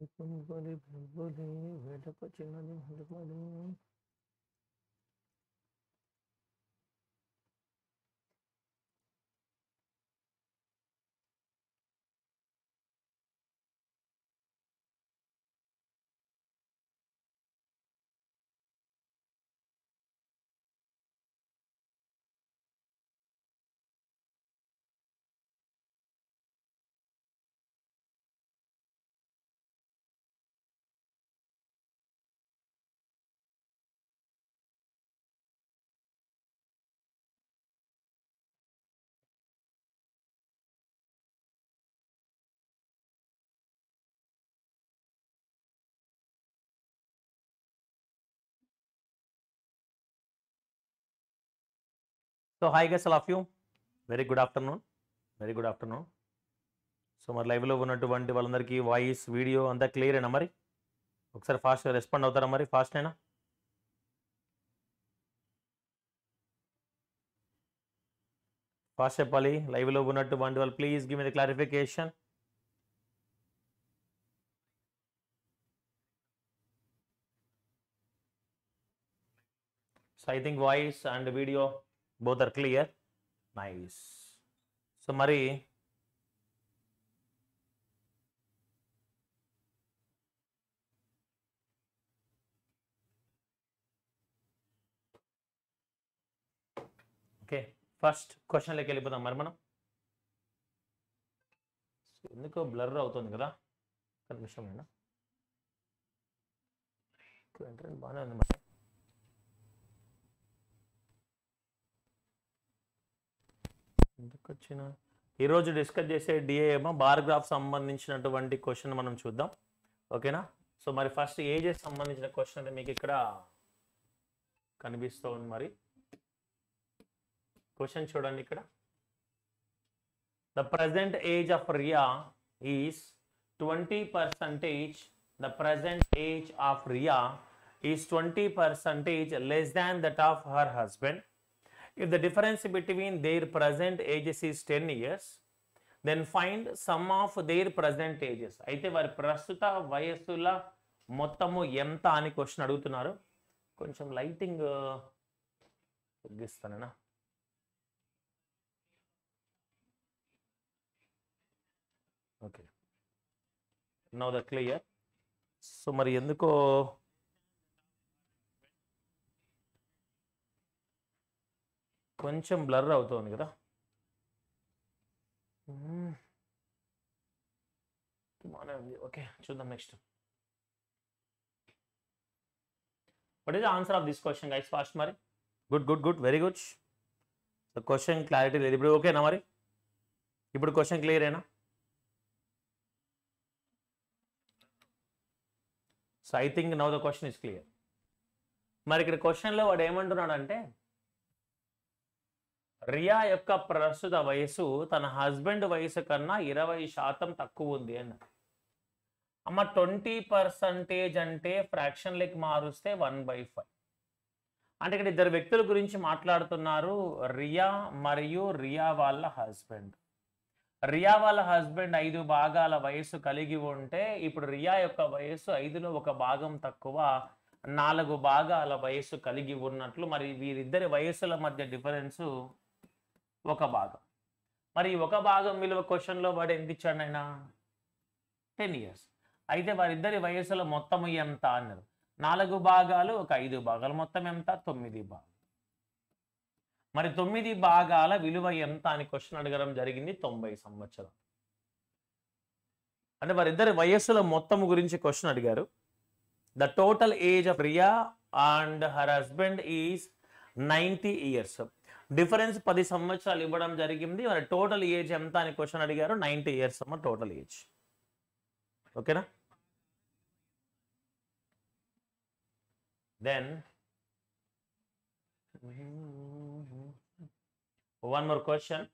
Thank you. So hi guys of you very good afternoon very good afternoon so మరి లైవ్లో ఉన్నటువంటి వాళ్ళందరికీ voice video అంతా క్లియరేనా మరి ఒకసారి ఫాస్ట్గా రెస్పాండ్ అవుతారా మరి ఫాస్ట్ అయినా ఫాస్ట్ చెప్పాలి లైవ్లో వంటి వాళ్ళు please give me the clarification so I think voice and video both are clear nice so మరి ఓకే ఫస్ట్ క్వశ్చన్లోకి వెళ్ళిపోదాం మరి మనం ఎందుకో బ్లర్ అవుతుంది కదా కనిపిస్తాం అయినా ఎంట్రెన్స్ బాగానే ఉంది మరి ఎందుకు వచ్చిన ఈరోజు డిస్కస్ చేసే డిఏ బార్గ్రాఫ్ సంబంధించినటువంటి క్వశ్చన్ మనం చూద్దాం ఓకేనా సో మరి ఫస్ట్ ఏజెస్ సంబంధించిన క్వశ్చన్ అయితే మీకు ఇక్కడ కనిపిస్తూ ఉంది మరి క్వశ్చన్ చూడండి ఇక్కడ the present age of Riya is twenty percentage the present age of Riya is twenty percentage less than that of her husband If the difference between their present ages is 10 years, then find sum of their present ages. అయితే వారి ప్రస్తుత వయస్సుల మొత్తము ఎంత అని question అడుగుతున్నారు కొంచెం lighting తగ్గిస్తానన్నా okay now the clear so మరి ఎందుకో కొంచెం బ్లర్ అవుతుంది కదా బాగానే ఉంది ఓకే చూద్దాం next what is answer of this question guys fast మరి good good good very good so question clarity లేదు ఇప్పుడు ఓకేనా మరి ఇప్పుడు క్వశ్చన్ క్లియర్ అయినా so I think now the question is clear మరి ఇక్కడ క్వశ్చన్లో వాడు ఏమంటున్నాడు అంటే రియా యొక్క ప్రస్తుత వయసు తన హస్బెండ్ వయసు కన్నా ఇరవై శాతం తక్కువ ఉంది అన్న అమ్మ ట్వంటీ పర్సంటేజ్ అంటే ఫ్రాక్షన్ లెక్ మారుస్తే వన్ బై ఫైవ్ అంటే ఇక్కడ ఇద్దరు వ్యక్తుల గురించి మాట్లాడుతున్నారు రియా మరియు రియా వాళ్ళ హస్బెండ్ రియా వాళ్ళ హస్బెండ్ ఐదు భాగాల వయసు కలిగి ఉంటే ఇప్పుడు రియా యొక్క వయసు ఐదులో ఒక భాగం తక్కువ నాలుగు భాగాల వయసు కలిగి ఉన్నట్లు మరి వీరిద్దరి వయసుల మధ్య డిఫరెన్సు ఒక భాగం మరి ఒక భాగం విలువ క్వశ్చన్లో వాడు ఎంత ఇచ్చాడు ఆయన టెన్ ఇయర్స్ అయితే వారిద్దరి వయసులో మొత్తం ఎంత అన్నారు నాలుగు భాగాలు ఒక ఐదు భాగాలు మొత్తం ఎంత తొమ్మిది భాగాలు మరి తొమ్మిది భాగాల విలువ ఎంత అని క్వశ్చన్ అడగడం జరిగింది తొంభై సంవత్సరం అంటే వారిద్దరి వయస్సుల మొత్తం గురించి క్వశ్చన్ అడిగారు the total age of Riya and her husband is ninety years difference పది సంవత్సరాలు ఇవ్వడం జరిగింది మరి టోటల్ ఏజ్ ఎంత అని క్వశ్చన్ అడిగారు నైంటీ ఇయర్స్ అమ్మ టోటల్ ఏజ్ ఓకేనా దెన్ వన్ మోర్ క్వశ్చన్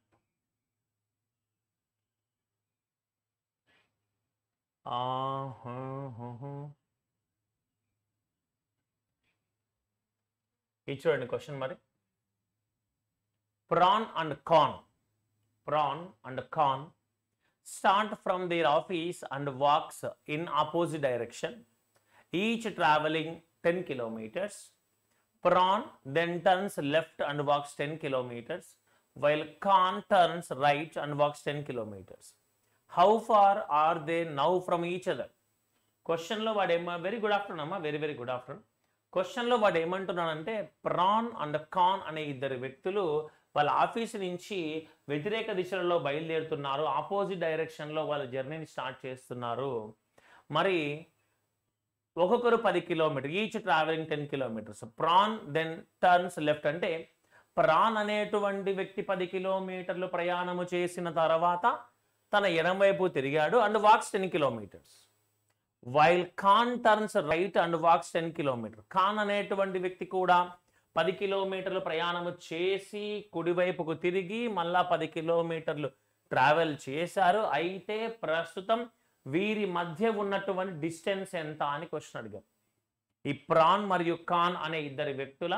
ఇది చూడండి క్వశ్చన్ మరి prawn and con, prawn and con start from their office and walks in opposite direction, each traveling 10 kilometers. Prawn then turns left and walks 10 kilometers, while con turns right and walks 10 kilometers. How far are they now from each other? క్వశ్చన్లో వాడు ఏమో very good afternoon అమ్మా very very good afternoon క్వశ్చన్లో వాడు ఏమంటున్నాడంటే PRAN and can't అనే ఇద్దరు వ్యక్తులు వాళ్ళ ఆఫీస్ నుంచి వ్యతిరేక దిశలలో బయలుదేరుతున్నారు ఆపోజిట్ డైరెక్షన్లో వాళ్ళ జర్నీని స్టార్ట్ చేస్తున్నారు మరి ఒక్కొక్కరు పది kilometre each travelling ten kilometres Pran then turns left అంటే ప్రాన్ అనేటువంటి వ్యక్తి పది కిలోమీటర్లు ప్రయాణము చేసిన తర్వాత తన వైపు తిరిగాడు and walks ten kilometres while Khan turns right and walks ten kilometre Khan అనేటువంటి వ్యక్తి కూడా పది కిలోమీటర్లు ప్రయాణము చేసి కుడివైపుకు తిరిగి మళ్ళా పది కిలోమీటర్లు ట్రావెల్ చేశారు అయితే ప్రస్తుతం వీరి మధ్య ఉన్నటువంటి డిస్టెన్స్ ఎంత అని క్వశ్చన్ అడిగారు ఈ ప్రాన్ మరియు ఖాన్ అనే ఇద్దరు వ్యక్తుల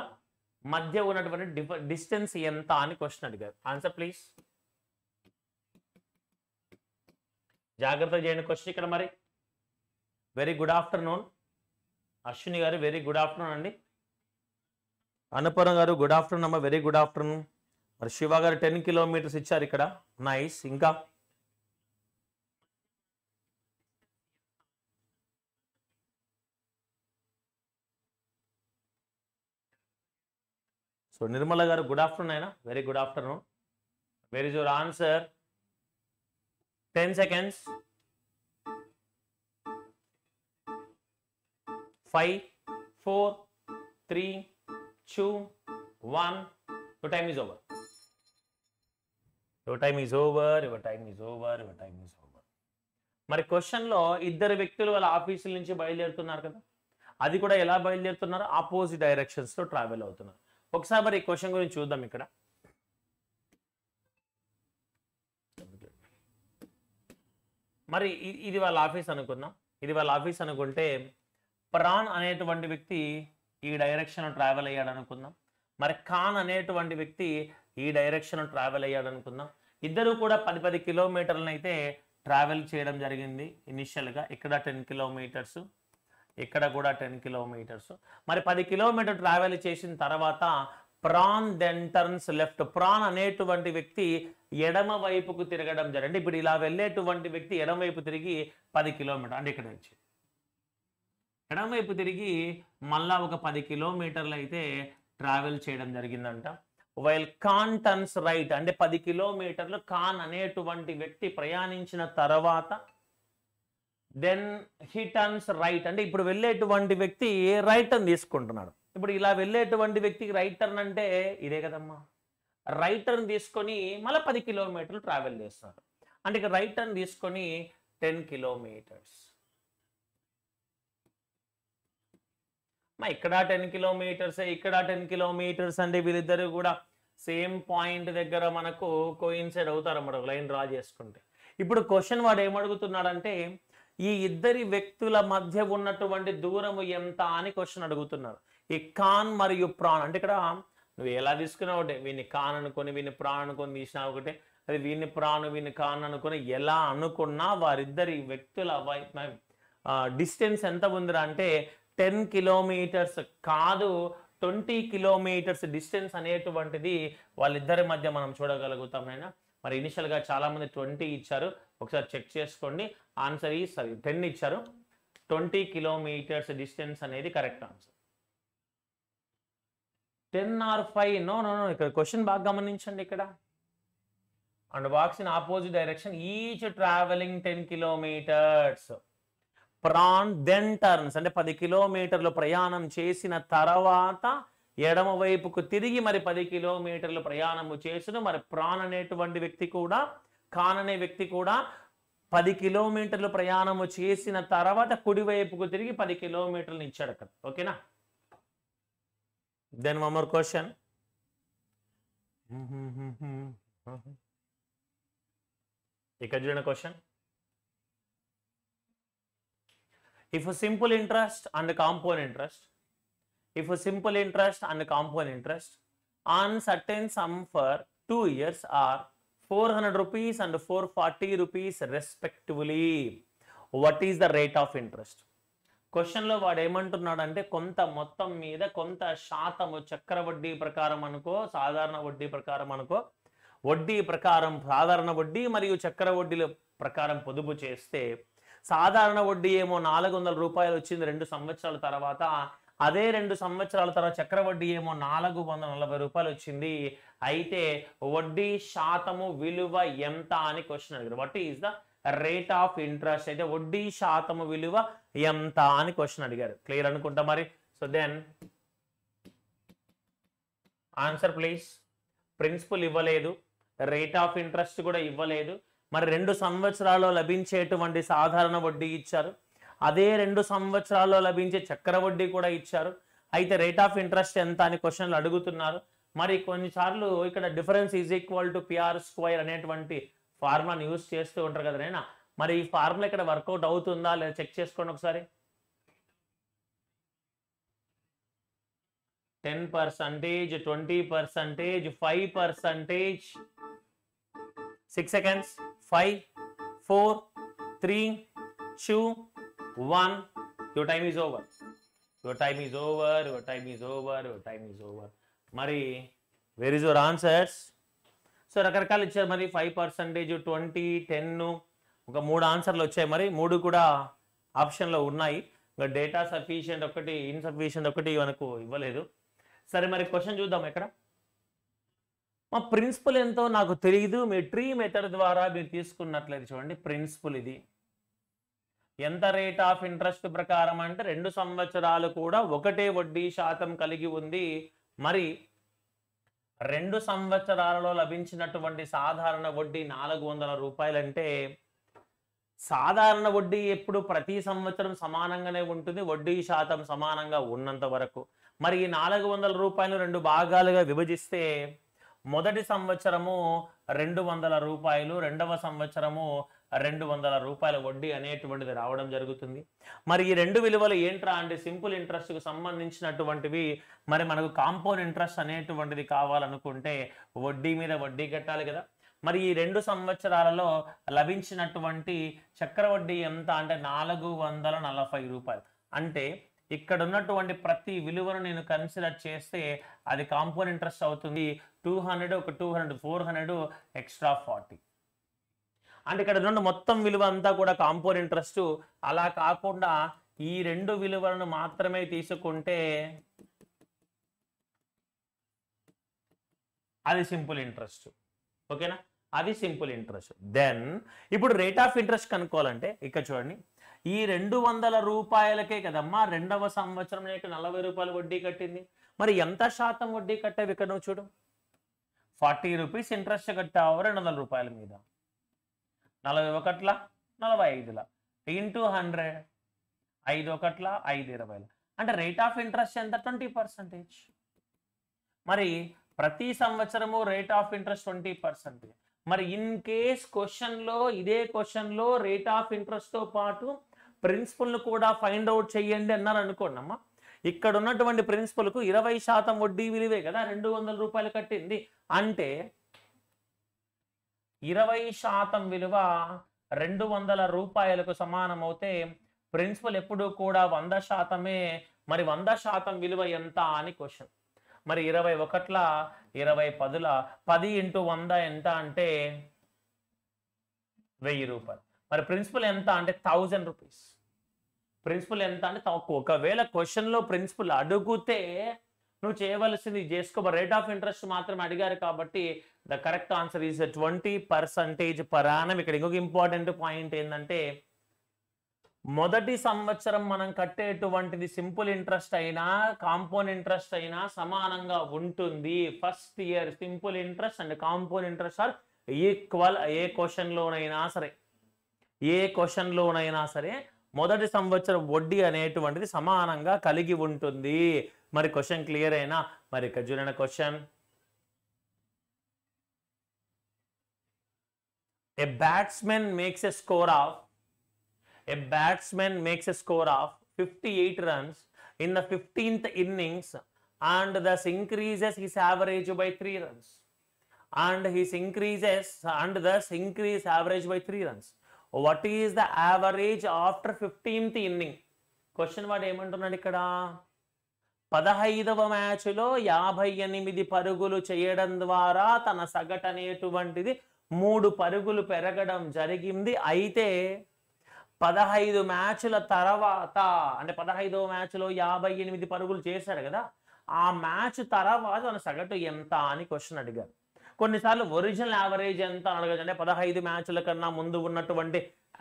మధ్య ఉన్నటువంటి డిస్టెన్స్ ఎంత అని క్వశ్చన్ అడిగారు ఆన్సర్ ప్లీజ్ జాగ్రత్త చేయండి క్వశ్చన్ ఇక్కడ మరి వెరీ గుడ్ ఆఫ్టర్నూన్ అశ్విని గారు వెరీ గుడ్ ఆఫ్టర్నూన్ అండి అన్నపూర్ణ గారు గుడ్ ఆఫ్టర్నూన్ అమ్మ వెరీ గుడ్ ఆఫ్టర్నూన్ మరి శివ గారు టెన్ కిలోమీటర్స్ ఇచ్చారు ఇక్కడ నైస్ ఇంకా సో నిర్మల గారు గుడ్ ఆఫ్టర్నూన్ అయినా very good afternoon very is your answer ten seconds five four three two, one. Your time is over. Your time is over your time is over your time is over మరి క్వశ్చన్లో ఇద్దరు వ్యక్తులు వాళ్ళ ఆఫీసుల నుంచి బయలుదేరుతున్నారు కదా అది కూడా ఎలా బయలుదేరుతున్నారు ఆపోజిట్ డైరెక్షన్స్లో ట్రావెల్ అవుతున్నారు ఒకసారి మరి ఈ క్వశ్చన్ గురించి చూద్దాం ఇక్కడ మరి ఇది వాళ్ళ ఆఫీస్ అనుకుందాం ఇది వాళ్ళ ఆఫీస్ అనుకుంటే ప్రాణ్ అనేటువంటి వ్యక్తి ఈ డైరెక్షన్ ట్రావెల్ అయ్యాడు అనుకుందాం మరి ఖాన్ అనేటువంటి వ్యక్తి ఈ డైరెక్షన్ ట్రావెల్ అయ్యాడు అనుకుందాం ఇద్దరు కూడా పది పది కిలోమీటర్లను అయితే ట్రావెల్ చేయడం జరిగింది ఇనిషియల్గా ఇక్కడ టెన్ కిలోమీటర్స్ ఇక్కడ కూడా టెన్ కిలోమీటర్స్ మరి పది కిలోమీటర్ ట్రావెల్ చేసిన తర్వాత Pran then turns left Pran అనేటువంటి వ్యక్తి ఎడమ వైపుకు తిరగడం జరిగింది ఇప్పుడు ఇలా వెళ్ళేటువంటి వ్యక్తి ఎడమ వైపు తిరిగి పది కిలోమీటర్ అంటే ఇక్కడ నుంచి ఎడమవైపు తిరిగి మళ్ళా ఒక పది కిలోమీటర్లు అయితే ట్రావెల్ చేయడం జరిగిందంట వైల్ కాన్ టర్న్స్ రైట్ అంటే పది కిలోమీటర్లు కాన్ అనేటువంటి వ్యక్తి ప్రయాణించిన తర్వాత దెన్ హీ టర్న్స్ రైట్ అంటే ఇప్పుడు వెళ్ళేటువంటి వ్యక్తి రైట్ టర్న్ తీసుకుంటున్నాడు ఇప్పుడు ఇలా వెళ్ళేటువంటి వ్యక్తికి రైట్ టర్న్ అంటే ఇదే కదమ్మా రైట్ టర్న్ తీసుకొని మళ్ళీ పది కిలోమీటర్లు ట్రావెల్ చేస్తున్నాడు అంటే ఇక రైట్ టర్న్ తీసుకొని టెన్ కిలోమీటర్స్ మా ఇక్కడ టెన్ కిలోమీటర్స్ ఇక్కడ టెన్ కిలోమీటర్స్ అంటే వీళ్ళిద్దరు కూడా సేమ్ పాయింట్ దగ్గర మనకు కోయిన్సైడ్ అవుతారు అన్నమాట ఒక లైన్ డ్రా చేసుకుంటే ఇప్పుడు క్వశ్చన్ వాడు ఏమడుగుతున్నాడంటే ఈ ఇద్దరి వ్యక్తుల మధ్య ఉన్నటువంటి దూరము ఎంత అని క్వశ్చన్ అడుగుతున్నారు ఈ కాన్ మరియు ప్రాణ్ అంటే ఇక్కడ నువ్వు ఎలా తీసుకున్నావు ఒకటే వీని కాన్ అనుకుని వీని ప్రాణ్ అనుకుని తీసినా ఒకటే అది వీని ప్రాణు వీని కాన్ అనుకుని ఎలా అనుకున్నా వారిద్దరి వ్యక్తుల డిస్టెన్స్ ఎంత ఉందిరా అంటే టెన్ కిలోమీటర్స్ కాదు ట్వంటీ కిలోమీటర్స్ డిస్టెన్స్ అనేటువంటిది వాళ్ళిద్దరి మధ్య మనం చూడగలుగుతాం అయినా మరి ఇనిషియల్గా చాలామంది ట్వంటీ ఇచ్చారు ఒకసారి చెక్ చేసుకోండి ఆన్సర్ ఈ సారీ టెన్ ఇచ్చారు ట్వంటీ కిలోమీటర్స్ డిస్టెన్స్ అనేది correct answer ten or five no no no ఇక్కడ క్వశ్చన్ బాగా గమనించండి ఇక్కడ and walks in opposite direction each travelling ten kilometres Pran then turns అంటే పది కిలోమీటర్లు ప్రయాణం చేసిన తర్వాత ఎడమ వైపుకు తిరిగి మరి పది కిలోమీటర్లు ప్రయాణము చేసిన మరి ప్రాన్ అనేటువంటి వ్యక్తి కూడా కాన్ అనే వ్యక్తి కూడా పది కిలోమీటర్లు ప్రయాణము చేసిన తర్వాత కుడివైపుకు తిరిగి పది కిలోమీటర్లు ఇచ్చాడు అక్కడ ఓకేనా దెన్ వన్ క్వశ్చన్ ఇక్కడ చూడండి question if a simple interest and compound interest if a simple interest and compound interest on certain sum for 2 years are 400 rupees and 440 rupees respectively what is the rate of interest క్వశ్చన్లో వాడు ఏమంటున్నాడు అంటే కొంత మొత్తం మీద కొంత శాతము చక్ర వడ్డీ ప్రకారం అనుకో సాధారణ వడ్డీ ప్రకారం అనుకో వడ్డీ ప్రకారం సాధారణ వడ్డీ మరియు చక్ర వడ్డీల ప్రకారం పొదుపు చేస్తే సాధారణ వడ్డీ ఏమో నాలుగు వందల రూపాయలు వచ్చింది రెండు సంవత్సరాల తర్వాత అదే రెండు సంవత్సరాల తర్వాత చక్ర వడ్డీ ఏమో నాలుగు వందల నలభై రూపాయలు వచ్చింది అయితే వడ్డీ శాతము విలువ ఎంత అని క్వశ్చన్ అడిగారు what is the rate of interest అయితే వడ్డీ శాతము విలువ ఎంత అని క్వశ్చన్ అడిగారు క్లియర్ అనుకుంటా మరి so then answer please principal ఇవ్వలేదు రేట్ ఆఫ్ ఇంట్రెస్ట్ కూడా ఇవ్వలేదు మరి రెండు సంవత్సరాల్లో లభించేటువంటి సాధారణ వడ్డీ ఇచ్చారు అదే రెండు సంవత్సరాల్లో లభించే చక్ర వడ్డీ కూడా ఇచ్చారు అయితే రేట్ ఆఫ్ ఇంట్రెస్ట్ ఎంత అని క్వశ్చన్లు అడుగుతున్నారు మరి కొన్నిసార్లు ఇక్కడ difference is equal to PR square అనేటువంటి ఫార్ములాని యూజ్ చేస్తూ ఉంటారు కదా నేనా మరి ఈ ఫార్ములా ఇక్కడ వర్కౌట్ అవుతుందా లేదా చెక్ చేసుకోండి ఒకసారి ten percentage twenty percentage five percentage six seconds five four three two one your time is over your time is over your time is over your time is over మరి where is your answers so రకరకాలు ఇచ్చారు మరి five percentage twenty ten ఒక మూడు ఆన్సర్లు వచ్చాయి మరి మూడు కూడా ఆప్షన్లో ఉన్నాయి ఇంకా డేటా సఫిషియంట్ ఒకటి ఇన్సఫిషియంట్ ఒకటి మనకు ఇవ్వలేదు సరే మరి క్వశ్చన్ చూద్దాం ఎక్కడ మా ప్రిన్సిపల్ ఎంతో నాకు తెలియదు మీ ట్రీ మెథడ్ ద్వారా మీరు తీసుకున్నట్లయితే చూడండి ప్రిన్సిపల్ ఇది ఎంత రేట్ ఆఫ్ ఇంట్రెస్ట్ ప్రకారం అంటే రెండు సంవత్సరాలు కూడా ఒకటే వడ్డీ శాతం కలిగి ఉంది మరి రెండు సంవత్సరాలలో లభించినటువంటి సాధారణ వడ్డీ నాలుగు వందల రూపాయలంటే సాధారణ వడ్డీ ఎప్పుడు ప్రతి సంవత్సరం సమానంగానే ఉంటుంది వడ్డీ శాతం సమానంగా ఉన్నంత వరకు మరి ఈ నాలుగు వందల రూపాయలు రెండు భాగాలుగా విభజిస్తే మొదటి సంవత్సరము రెండు వందల రూపాయలు రెండవ సంవత్సరము రెండు వందల రూపాయల వడ్డీ అనేటువంటిది రావడం జరుగుతుంది మరి ఈ రెండు విలువలు ఏంట్రా అంటే సింపుల్ ఇంట్రెస్ట్కు సంబంధించినటువంటివి మరి మనకు కాంపౌండ్ ఇంట్రెస్ట్ అనేటువంటిది కావాలనుకుంటే వడ్డీ మీద వడ్డీ కట్టాలి కదా మరి ఈ రెండు సంవత్సరాలలో లభించినటువంటి చక్రవడ్డీ ఎంత అంటే నాలుగు వందల నలభై రూపాయలు అంటే ఇక్కడ ఉన్నటువంటి ప్రతి విలువను నేను కన్సిడర్ చేస్తే అది కాంపౌండ్ ఇంట్రెస్ట్ అవుతుంది టూ హండ్రెడ్ ఒక two hundred four hundred extra forty అంటే ఇక్కడ ఉన్న మొత్తం విలువ అంతా కూడా కాంపౌండ్ ఇంట్రెస్ట్ అలా కాకుండా ఈ రెండు విలువలను మాత్రమే తీసుకుంటే అది సింపుల్ ఇంట్రెస్ట్ ఓకేనా అది సింపుల్ ఇంట్రెస్ట్ దెన్ ఇప్పుడు రేట్ ఆఫ్ ఇంట్రెస్ట్ కనుక్కోవాలంటే ఇక్కడ చూడండి ఈ రెండు వందల రూపాయలకే కదమ్మా రెండవ సంవత్సరం నీకు నలభై రూపాయలు వడ్డీ కట్టింది మరి ఎంత శాతం వడ్డీ కట్టావు ఇక్కడ నువ్వు చూడు ఫార్టీ రూపీస్ ఇంట్రెస్ట్ కట్టావు రెండు వందల రూపాయల మీద నలభై ఒకట్ల నలభై ఐదుల ఇంటూ హండ్రెడ్ ఐదు ఒకట్ల ఐదు ఇరవైల అంటే రేట్ ఆఫ్ ఇంట్రెస్ట్ ఎంత ట్వంటీ పర్సెంటేజ్ మరి ప్రతి సంవత్సరము rate of interest twenty percentage మరి ఇన్ కేస్ క్వశ్చన్లో ఇదే క్వశ్చన్లో రేట్ ఆఫ్ ఇంట్రెస్ట్తో పాటు ప్రిన్సిపల్ను కూడా ఫైండ్ అవుట్ చేయండి అన్నారు అనుకోండి అమ్మా ఇక్కడ ఉన్నటువంటి ప్రిన్సిపల్కు ఇరవై శాతం వడ్డీ విలువే కదా రెండు వందల రూపాయలు కట్టింది అంటే ఇరవై శాతం విలువ రెండు వందల రూపాయలకు సమానం అవుతే ప్రిన్సిపల్ ఎప్పుడు కూడా వంద శాతమే మరి వంద శాతం విలువ ఎంత అని క్వశ్చన్ మరి ఇరవై ఒకట్ల ఇరవై పదుల పది ఇంటూ వంద ఎంత అంటే వెయ్యి రూపాయలు మరి ప్రిన్సిపల్ ఎంత అంటే థౌజండ్ రూపీస్ ప్రిన్సిపల్ ఎంత అంటే తక్కువ ఒకవేళ క్వశ్చన్లో ప్రిన్సిపల్ అడుగుతే నువ్వు చేయవలసింది చేసుకో రేట్ ఆఫ్ ఇంట్రెస్ట్ మాత్రం అడిగారు కాబట్టి the correct answer is twenty percentage పరాణం ఇక్కడ ఇంకొక ఇంపార్టెంట్ పాయింట్ ఏంటంటే మొదటి సంవత్సరం మనం కట్టేటువంటిది సింపుల్ ఇంట్రెస్ట్ అయినా కాంపౌండ్ ఇంట్రెస్ట్ అయినా సమానంగా ఉంటుంది first year simple interest and compound interest are equal ఏ క్వశ్చన్లోనైనా సరే ఏ క్వశ్చన్లోనైనా సరే మొదటి సంవత్సరం వడ్డీ అనేటువంటిది సమానంగా కలిగి ఉంటుంది మరి క్వశ్చన్ క్లియర్ అయినా మరి ఖజురైన question a batsmen makes a score of a batsmen makes a score of fifty eight runs in the fifteenth innings and thus increases his average by three runs and his increases and thus increase average by three runs what is the average after fifteenth inning question వాడు ఏమంటున్నాడు ఇక్కడ పదహైదవ మ్యాచ్లో యాభై ఎనిమిది పరుగులు చేయడం ద్వారా తన సగటు అనేటువంటిది మూడు పరుగులు పెరగడం జరిగింది అయితే పదహైదు మ్యాచ్ల తర్వాత అంటే పదహైదవ మ్యాచ్లో యాభై ఎనిమిది పరుగులు చేశాడు కదా ఆ మ్యాచ్ తర్వాత తన సగటు ఎంత అని క్వశ్చన్ అడిగారు కొన్నిసార్లు ఒరిజినల్ యావరేజ్ ఎంత అడగచ్చు అంటే పదహైదు మ్యాచ్ల కన్నా ముందు ఉన్నటువంటి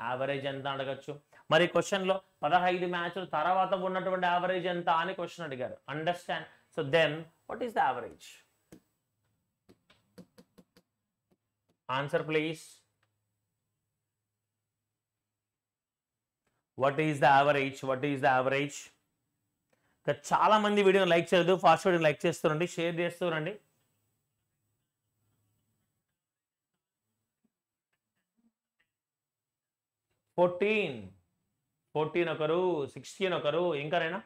యావరేజ్ ఎంత అడగచ్చు మరి క్వశ్చన్లో పదహైదు మ్యాచ్ల తర్వాత ఉన్నటువంటి యావరేజ్ ఎంత అని క్వశ్చన్ అడిగారు understand so then what is the average answer please what is the average what is the average ఇంకా చాలామంది వీడియోని లైక్ చేయదు ఫాస్ట్ వీడియోని లైక్ చేస్తూ షేర్ చేస్తూ రండి ఫోర్టీన్ ఫోర్టీన్ ఒకరు సిక్స్టీన్ ఒకరు ఇంకానైనా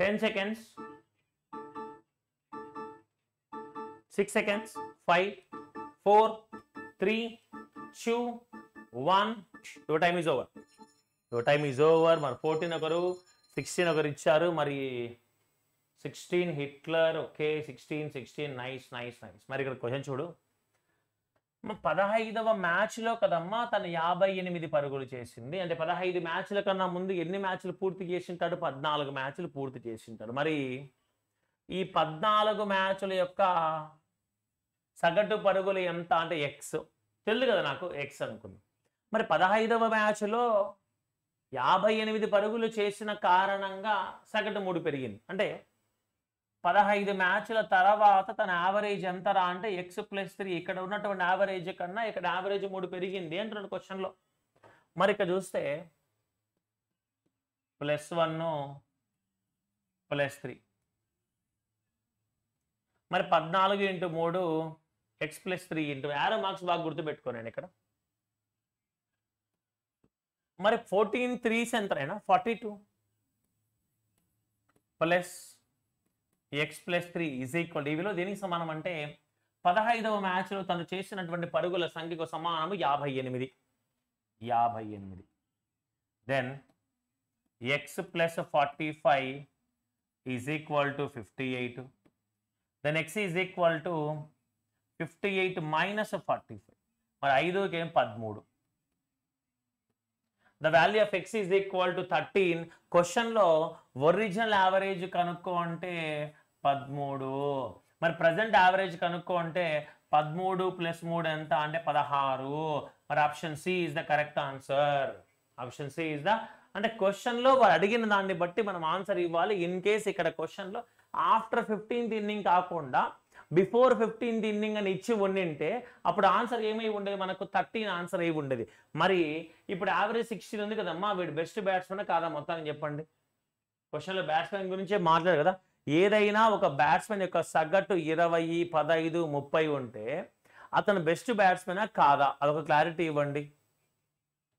ten seconds six seconds five four three two one your time is over your time is over మరి ఫోర్టీన్ ఒకరు సిక్స్టీన్ ఒకరు ఇచ్చారు మరి sixteen Hitler okay sixteen sixteen nice nice nice మరి ఇక్కడ క్వశ్చన్ చూడు పదహైదవ మ్యాచ్లో కదమ్మా తను యాభై ఎనిమిది పరుగులు చేసింది అంటే పదహైదు మ్యాచ్ల కన్నా ముందు ఎన్ని మ్యాచ్లు పూర్తి చేసింటాడు పద్నాలుగు మ్యాచ్లు పూర్తి చేసింటాడు మరి ఈ పద్నాలుగు మ్యాచ్ల యొక్క సగటు పరుగులు ఎంత అంటే ఎక్స్ తెలుదు కదా నాకు ఎక్స్ అనుకుంది మరి పదహైదవ మ్యాచ్లో యాభై ఎనిమిది పరుగులు చేసిన కారణంగా సగటు మూడు పెరిగింది అంటే పదహైదు మ్యాచ్ల తర్వాత తన యావరేజ్ ఎంతరా అంటే ఎక్స్ ప్లస్ త్రీ ఇక్కడ ఉన్నటువంటి యావరేజ్ కన్నా ఇక్కడ యావరేజ్ మూడు పెరిగింది ఏంటంటే క్వశ్చన్లో మరి ఇక్కడ చూస్తే ప్లస్ వన్ ప్లస్ త్రీ మరి పద్నాలుగు ఇంటూ మూడు x plus three into arrow marks బాగా గుర్తుపెట్టుకోనండి ఇక్కడ మరి ఫోర్టీన్ త్రీస్ ఎంతనైనా forty two plus x plus three is equal ఈవిలో దీనికి సమానం అంటే పదహైదవ మ్యాచ్లో తను చేసినటువంటి పరుగుల సంఖ్యకు సమానము యాభై ఎనిమిది యాభై ఎనిమిది then x plus forty five is equal to fifty eight then x is equal to fifty eight minus forty five మరి ఐదుకి ఏం పదమూడు the value of x is equal to thirteen క్వశ్చన్లో ఒరిజినల్ యావరేజ్ కనుక్కో అంటే పదమూడు మరి ప్రజెంట్ యావరేజ్ కనుక్కో అంటే పదమూడు ప్లస్ మూడు ఎంత అంటే పదహారు మరి option C is the correct answer option C is the అంటే క్వశ్చన్లో వారు అడిగిన దాన్ని బట్టి మనం ఆన్సర్ ఇవ్వాలి ఇన్ కేస్ ఇక్కడ క్వశ్చన్లో ఆఫ్టర్ ఫిఫ్టీన్త్ ఇన్నింగ్ కాకుండా బిఫోర్ ఫిఫ్టీన్త్ ఇన్నింగ్ అని ఇచ్చి ఉండింటే అప్పుడు ఆన్సర్ ఏమై ఉండేది మనకు థర్టీన్ ఆన్సర్ అయి ఉండేది మరి ఇప్పుడు యావరేజ్ సిక్స్టీన్ ఉంది కదమ్మా వీడు బెస్ట్ బ్యాట్స్మెన్ కాదా మొత్తాన్ని చెప్పండి క్వశ్చన్లో బ్యాట్స్మెన్ గురించే మాట్లాడారు కదా ఏదైనా ఒక బ్యాట్స్మెన్ యొక్క సగటు ఇరవై పదహైదు ముప్పై ఉంటే అతను బెస్ట్ బ్యాట్స్మెనా కాదా అదొక క్లారిటీ ఇవ్వండి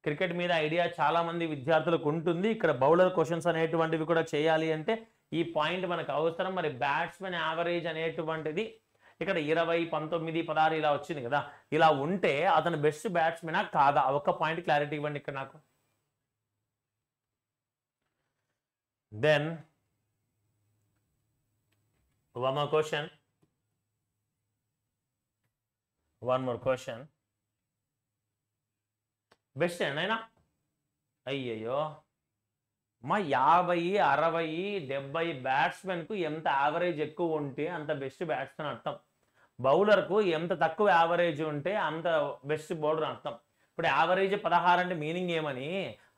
క్రికెట్ మీద ఐడియా చాలామంది విద్యార్థులకు ఉంటుంది ఇక్కడ బౌలర్ క్వశ్చన్స్ అనేటువంటివి కూడా చేయాలి అంటే ఈ పాయింట్ మనకు అవసరం మరి బ్యాట్స్మెన్ యావరేజ్ అనేటువంటిది ఇక్కడ ఇరవై పంతొమ్మిది పదహారు ఇలా వచ్చింది కదా ఇలా ఉంటే అతను బెస్ట్ బ్యాట్స్మెనా కాదా ఒక్క పాయింట్ క్లారిటీ ఇవ్వండి ఇక్కడ నాకు Then, one more question. One more question. Best అయినా అయ్యయ్యో మా యాభై అరవై డెబ్బై బ్యాట్స్మెన్కు ఎంత యావరేజ్ ఎక్కువ ఉంటే అంత బెస్ట్ బ్యాట్స్మెన్ అర్థం బౌలర్కు ఎంత తక్కువ యావరేజ్ ఉంటే అంత బెస్ట్ బౌలర్ అర్థం ఇప్పుడు యావరేజ్ పదహారు అంటే మీనింగ్ ఏమని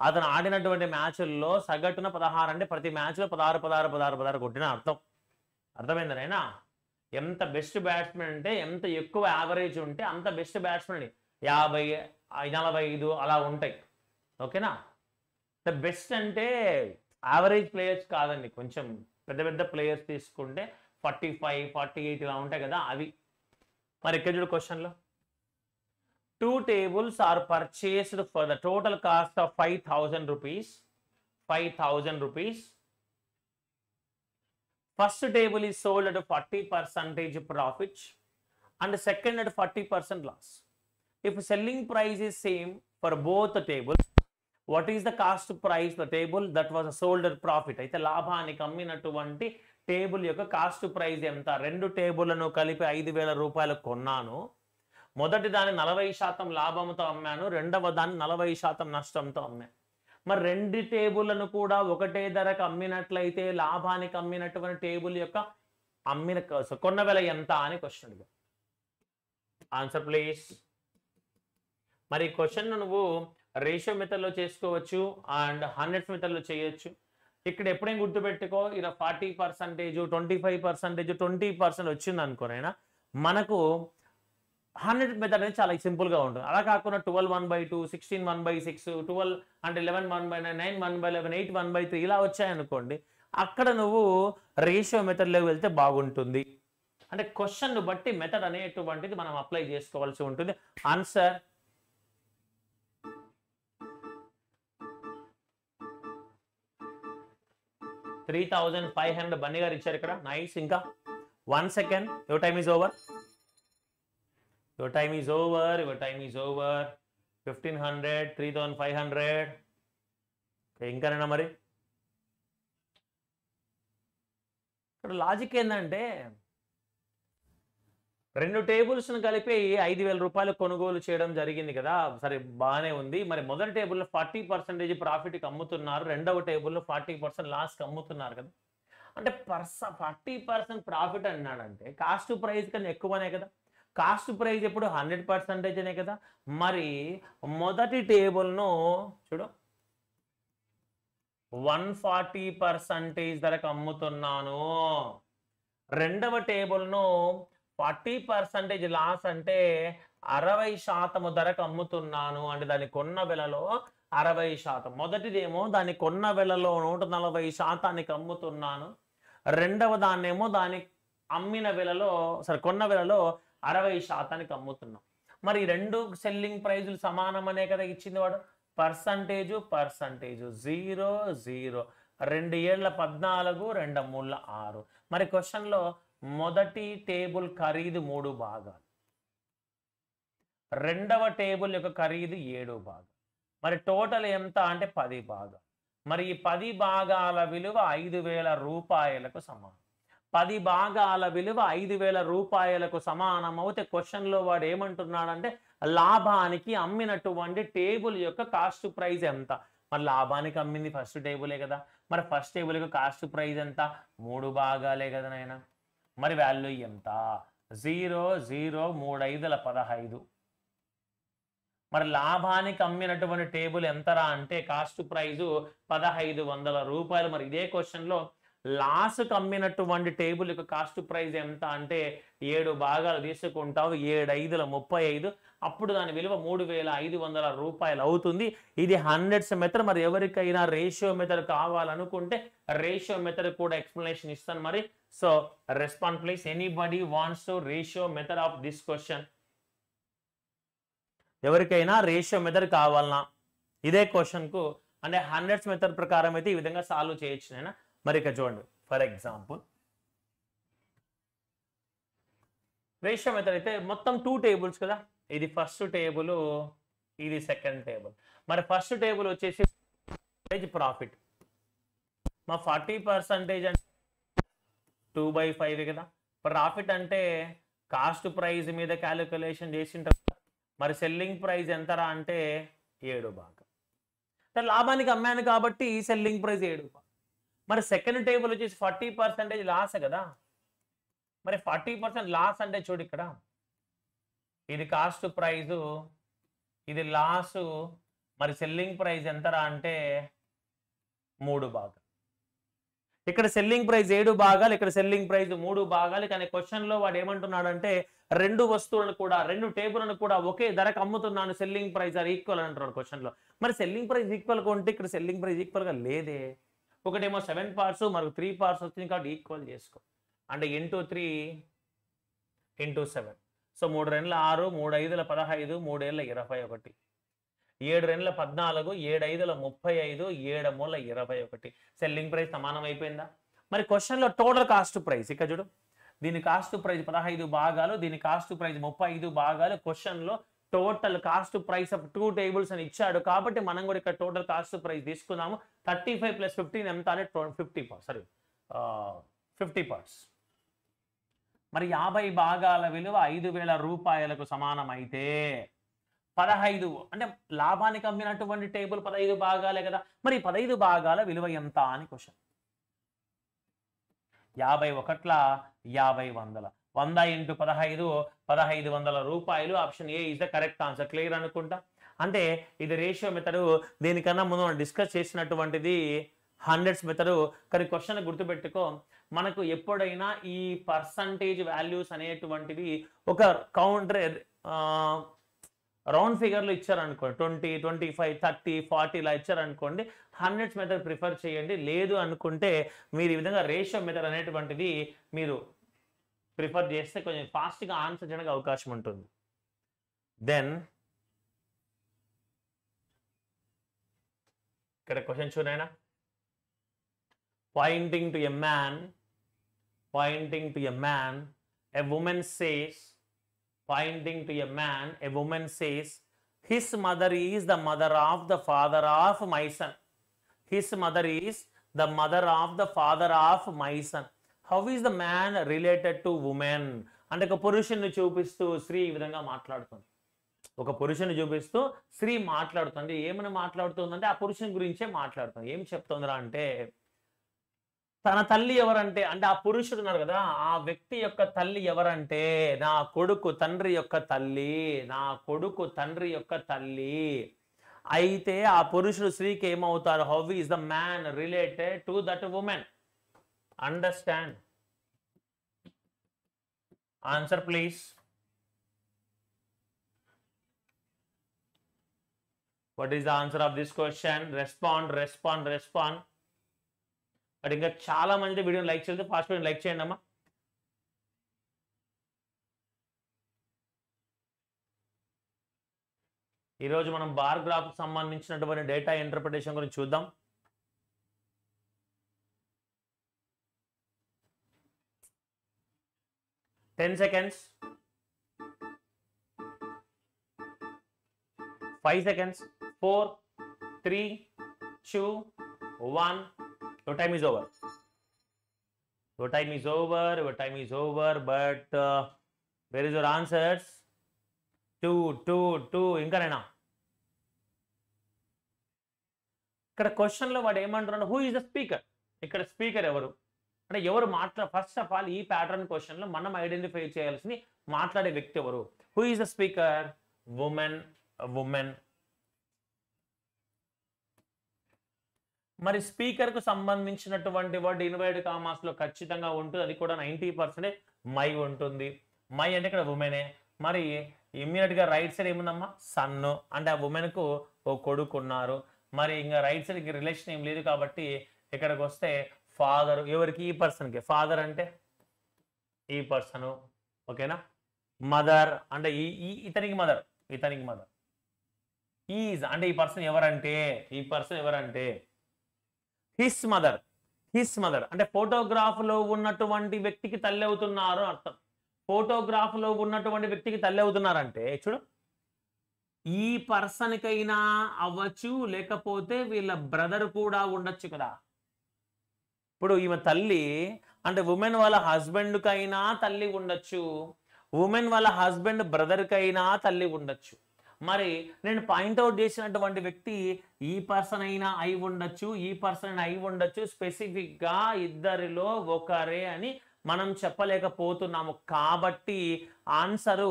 అతను ఆడినటువంటి మ్యాచ్ల్లో సగటున పదహారు అంటే ప్రతి మ్యాచ్లో పదహారు పదహారు పదహారు పదహారు కొట్టిన అర్థం అర్థమైందనైనా ఎంత బెస్ట్ బ్యాట్స్మెన్ అంటే ఎంత ఎక్కువ యావరేజ్ ఉంటే అంత బెస్ట్ బ్యాట్స్మెన్ యాభై నలభై ఐదు అలా ఉంటాయి ఓకేనా ద బెస్ట్ అంటే యావరేజ్ ప్లేయర్స్ కాదండి కొంచెం పెద్ద పెద్ద ప్లేయర్స్ తీసుకుంటే ఫార్టీ ఫైవ్ ఫార్టీ ఎయిట్ ఇలా ఉంటాయి కదా అవి మరి ఎక్కడ చూడు క్వశ్చన్లో two tables are purchased for the total cost of five thousand rupees five thousand rupees first table ఈ sold at forty percentage profit and second at forty percent loss if selling price is same for both tables what is the cost price the table that was a sold at profit అయితే లాభానికి అమ్మినటువంటి table యొక్క cost price ఎంత రెండు టేబుల్ను కలిపి ఐదు వేల రూపాయలు కొన్నాను మొదటి దాన్ని నలభై శాతం లాభంతో అమ్మాను రెండవ దాన్ని నలభై శాతం నష్టంతో అమ్మాను మరి రెండు టేబుల్లను కూడా ఒకటే ధరకు అమ్మినట్లయితే లాభానికి అమ్మినటువంటి టేబుల్ యొక్క అమ్మిన కొన్న వెల ఎంత అని క్వశ్చన్ అడిగా ఆన్సర్ ప్లీజ్ మరి క్వశ్చన్ నువ్వు రేషియో మెథడ్లో చేసుకోవచ్చు అండ్ హండ్రెడ్ మెథడ్లో చేయొచ్చు ఇక్కడ ఎప్పుడైనా గుర్తుపెట్టుకో ఇలా forty percentage twenty five percentage twenty percent వచ్చింది అనుకోనైనా మనకు హండ్రెడ్ మెథడ్ అనేది చాలా సింపుల్గా ఉంటుంది అలా కాకుండా twelve one by two sixteen one by six twelve అంటే eleven one by nine nine one by eleven eight one by three ఇలా వచ్చాయనుకోండి అక్కడ నువ్వు రేషియో మెథడ్లోకి వెళ్తే బాగుంటుంది అంటే క్వశ్చన్ను బట్టి మెథడ్ అనేటువంటిది మనం అప్లై చేసుకోవాల్సి ఉంటుంది answer three thousand five hundred Bunny గారు ఇచ్చారు ఇక్కడ నైస్ ఇంకా one second your time is over your time is over your time is over fifteen hundred three thousand five hundred ఇంకానైనా మరి ఇక్కడ లాజిక్ ఏంటంటే రెండు టేబుల్స్ను కలిపి ఐదు వేల రూపాయలు కొనుగోలు చేయడం జరిగింది కదా సరే బాగానే ఉంది మరి మొదటి టేబుల్లో ఫార్టీ పర్సెంటేజ్ ప్రాఫిట్కి అమ్ముతున్నారు రెండవ టేబుల్లో ఫార్టీ పర్సెంట్ లాస్కి అమ్ముతున్నారు కదా అంటే పర్స ఫార్టీ పర్సెంట్ ప్రాఫిట్ అన్నాడంటే కాస్ట్ ప్రైస్ కన్నా ఎక్కువనే కదా కాస్ట్ ప్రైజ్ ఎప్పుడు హండ్రెడ్ పర్సంటేజనే కదా మరి మొదటి టేబుల్ను చూడు వన్ ఫార్టీ పర్సంటేజ్ ధరకు అమ్ముతున్నాను రెండవ టేబుల్ను ఫార్టీ పర్సంటేజ్ లాస్ అంటే అరవై శాతము ధరకు అమ్ముతున్నాను అంటే దాని కొన్న వెలలో అరవై శాతం మొదటిదేమో దాని కొన్న వెలలో నూట నలభై శాతానికి అమ్ముతున్నాను రెండవ దాన్నేమో దాని అమ్మిన వెలలో సరే కొన్న వెలలో అరవై శాతానికి అమ్ముతున్నాం మరి రెండు సెల్లింగ్ ప్రైజులు సమానమనే కదా ఇచ్చింది వాడు పర్సంటేజు పర్సంటేజు జీరో జీరో రెండు ఏళ్ళ పద్నాలుగు రెండు మూళ్ళ ఆరు మరి క్వశ్చన్లో మొదటి టేబుల్ ఖరీదు మూడు భాగాలు రెండవ టేబుల్ యొక్క ఖరీదు ఏడు భాగాలు మరి టోటల్ ఎంత అంటే పది భాగాలు మరి ఈ పది భాగాల విలువ ఐదు వేల రూపాయలకు సమానం పది భాగాల విలువ ఐదు వేల రూపాయలకు సమానం అవుతే క్వశ్చన్లో వాడు ఏమంటున్నాడంటే లాభానికి అమ్మినటువంటి టేబుల్ యొక్క కాస్ట్ ప్రైస్ ఎంత మరి లాభానికి అమ్మింది ఫస్ట్ టేబులే కదా మరి ఫస్ట్ టేబుల్ యొక్క కాస్ట్ ప్రైస్ ఎంత మూడు భాగాలే కదా నాయన మరి వాల్యూ ఎంత జీరో జీరో మూడు ఐదుల పదహైదు మరి లాభానికి అమ్మినటువంటి టేబుల్ ఎంతరా అంటే కాస్ట్ ప్రైజు పదహైదు వందల రూపాయలు మరి ఇదే క్వశ్చన్లో లాస్ట్కి అమ్మినటువంటి టేబుల్ యొక్క కాస్ట్ ప్రైస్ ఎంత అంటే ఏడు భాగాలు తీసుకుంటావు ఏడు ఐదుల ముప్పై ఐదు అప్పుడు దాని విలువ మూడు వేల ఐదు వందల రూపాయలు అవుతుంది ఇది హండ్రెడ్స్ మెథడ్ మరి ఎవరికైనా రేషియో మెథడ్ కావాలనుకుంటే రేషియో మెథడ్ కూడా ఎక్స్ప్లెనేషన్ ఇస్తాను మరి so respond please anybody wants ratio method of this question ఎవరికైనా రేషియో మెథడ్ కావాలనా ఇదే క్వశ్చన్కు అంటే హండ్రెడ్స్ మెథడ్ ప్రకారం అయితే ఈ విధంగా సాల్వ్ చేయొచ్చు నేను మరి ఇక్కడ చూడండి ఫర్ ఎగ్జాంపుల్ రేషియో మెథడ్ అయితే మొత్తం టూ టేబుల్స్ కదా ఇది ఫస్ట్ టేబుల్ ఇది సెకండ్ టేబుల్ మరి ఫస్ట్ టేబుల్ వచ్చేసి ప్రాఫిట్ మా ఫార్టీ పర్సంటేజ్ అంటే టూ బై ఫైవ్ కదా ప్రాఫిట్ అంటే కాస్ట్ ప్రైస్ మీద క్యాలిక్యులేషన్ చేసింటారు మరి సెల్లింగ్ ప్రైస్ ఎంతరా అంటే ఏడు భాగం లాభానికి అమ్మాను కాబట్టి సెల్లింగ్ ప్రైస్ ఏడు భాగం మరి సెకండ్ టేబుల్ వచ్చేసి ఫార్టీ పర్సెంటేజ్ లాస్ కదా మరి ఫార్టీ పర్సెంట్ లాస్ అంటే చూడు ఇక్కడ ఇది కాస్ట్ ప్రైజు ఇది లాసు మరి సెల్లింగ్ ప్రైస్ ఎంతరా అంటే మూడు భాగాలు ఇక్కడ సెల్లింగ్ ప్రైస్ ఏడు భాగాలు ఇక్కడ సెల్లింగ్ ప్రైస్ మూడు భాగాలు కానీ క్వశ్చన్లో వాడు ఏమంటున్నాడు అంటే రెండు వస్తువులను కూడా రెండు టేబుల్ను కూడా ఒకే ధరకు అమ్ముతున్నాను సెల్లింగ్ ప్రైస్ ఆర్ ఈక్వల్ అని అంటున్నాడు క్వశ్చన్లో మరి సెల్లింగ్ ప్రైస్ ఈక్వల్ కొంటే ఇక్కడ సెల్లింగ్ ప్రైస్ ఈక్వల్గా లేదే ఒకటేమో సెవెన్ పార్ట్స్ మనకు త్రీ పార్ట్స్ వచ్చింది కాబట్టి ఈక్వల్ చేసుకో అంటే into three into seven so మూడు రెండ్ల ఆరు మూడు ఐదుల పదహైదు మూడేళ్ళ ఇరవై ఒకటి ఏడు రెండుల పద్నాలుగు ఏడైదుల ముప్పై ఐదు ఏడు మూల ఇరవై ఒకటి సెల్లింగ్ ప్రైస్ సమానం అయిపోయిందా మరి క్వశ్చన్లో టోటల్ కాస్ట్ ప్రైస్ ఇక చూడు దీని కాస్ట్ ప్రైస్ పదహైదు భాగాలు దీని కాస్ట్ ప్రైస్ ముప్పై ఐదు భాగాలు క్వశ్చన్లో total cost price of two tables అని ఇచ్చాడు కాబట్టి మనం కూడా ఇక్కడ టోటల్ కాస్ట్ ప్రైస్ తీసుకున్నాము థర్టీ ఫైవ్ ప్లస్ ఫిఫ్టీన్ ఎంత అని fifty parts sorry fifty parts మరి యాభై భాగాల విలువ ఐదు వేల రూపాయలకు సమానమైతే పదహైదు అంటే లాభానికి అమ్మినటువంటి టేబుల్ పదహైదు భాగాలే కదా మరి పదహైదు భాగాల విలువ ఎంత అని క్వశ్చన్ యాభై ఒకట్ల యాభై వందల వంద ఇంటూ పదహైదు పదహైదు వందల రూపాయలు option A is the correct answer clear అనుకుంటా అంటే ఇది రేషియో మెథడు దీనికన్నా ముందు మనం డిస్కస్ చేసినటువంటిది హండ్రెడ్స్ మెథడు కానీ క్వశ్చన్ గుర్తుపెట్టుకో మనకు ఎప్పుడైనా ఈ పర్సంటేజ్ వాల్యూస్ అనేటువంటివి ఒక కౌంటర్ రౌండ్ ఫిగర్లు ఇచ్చారనుకోండి twenty twenty five thirty forty ఇలా ఇచ్చారనుకోండి హండ్రెడ్స్ మెథడ్ ప్రిఫర్ చేయండి లేదు అనుకుంటే మీరు ఈ విధంగా రేషియో మెథడ్ అనేటువంటిది మీరు ప్రిఫర్ చేస్తే కొంచెం ఫాస్ట్గా ఆన్సర్ చేయడానికి అవకాశం ఉంటుంది దెన్ ఇక్కడ క్వశ్చన్ చూడు ఆయన pointing to a man pointing to a man a woman says pointing to a man a woman says his mother is the mother of the father of my son his mother is the mother of the father of my son how is the man related to woman అంటే ఒక పురుషుణ్ణి చూపిస్తూ స్త్రీ ఈ విధంగా మాట్లాడుతుంది ఒక పురుషుని చూపిస్తూ స్త్రీ మాట్లాడుతుంది ఏమని మాట్లాడుతుందంటే ఆ పురుషుని గురించే మాట్లాడుతుంది ఏం చెప్తుందిరా అంటే తన తల్లి ఎవరంటే అంటే ఆ పురుషుడు ఉన్నారు కదా ఆ వ్యక్తి యొక్క తల్లి ఎవరంటే నా కొడుకు తండ్రి యొక్క తల్లి నా కొడుకు తండ్రి యొక్క తల్లి అయితే ఆ పురుషుడు స్త్రీకి ఏమవుతారు how is the man related to that woman understand answer please what is the answer of this question respond respond respond but ఇంకా చాలా మంది వీడియోని లైక్ చేస్తే ఫాస్ట్ వీడియో లైక్ చేయండి అమ్మా ఈరోజు మనం బార్ గ్రాఫ్కి సంబంధించినటువంటి డేటా ఇంటర్ప్రిటేషన్ గురించి చూద్దాం ten seconds five seconds four three two one your time is over your time is over your time is over but where is your answers two two two ఇంకా నేనా ఇక్కడ క్వశ్చన్లో వాడు ఏమంటున్నాడు who is the speaker ఇక్కడ speaker ఎవరు అంటే ఎవరు మాట్లా ఫస్ట్ ఆఫ్ ఆల్ ఈ ప్యాటర్న్ క్వశ్చన్లో మనం ఐడెంటిఫై చేయాల్సింది మాట్లాడే వ్యక్తి ఎవరు who is the speaker women women మరి స్పీకర్కు సంబంధించినటువంటి వర్డ్ ఇన్వైడ్ కామాస్లో ఖచ్చితంగా ఉంటుంది అది కూడా నైంటీ పర్సెంట్ మై ఉంటుంది మై అంటే ఇక్కడ ఉమెనే మరి ఇమ్మీడియట్గా రైట్ సైడ్ ఏముందమ్మా సన్ను అంటే ఆ ఉమెన్కు ఓ కొడుకు ఉన్నారు మరి ఇంకా రైట్ సైడ్కి రిలేషన్ ఏం లేదు కాబట్టి ఇక్కడికి వస్తే ఫాదర్ ఎవరికి ఈ పర్సన్కి ఫాదర్ అంటే ఈ పర్సను ఓకేనా మదర్ అంటే ఈ ఇతనికి మదర్ ఇతనికి మదర్ ఈజ్ అంటే ఈ పర్సన్ ఎవరంటే ఈ పర్సన్ ఎవరంటే హిస్ మదర్ హిస్ మదర్ అంటే ఫోటోగ్రాఫ్లో ఉన్నటువంటి వ్యక్తికి తల్లి అవుతున్నారు అర్థం ఫోటోగ్రాఫ్లో ఉన్నటువంటి వ్యక్తికి తల్లి అవుతున్నారంటే చూడు ఈ పర్సన్కైనా అవ్వచ్చు లేకపోతే వీళ్ళ బ్రదర్ కూడా ఉండొచ్చు కదా ఇప్పుడు ఈమె తల్లి అంటే ఉమెన్ వాళ్ళ హస్బెండ్కైనా తల్లి ఉండొచ్చు ఉమెన్ వాళ్ళ హస్బెండ్ బ్రదర్కైనా తల్లి ఉండొచ్చు మరి నేను పాయింట్అవుట్ చేసినటువంటి వ్యక్తి ఈ పర్సన్ అయినా అయి ఉండొచ్చు ఈ పర్సన్ అయి ఉండొచ్చు స్పెసిఫిక్గా ఇద్దరిలో ఒకరే అని మనం చెప్పలేకపోతున్నాము కాబట్టి ఆన్సరు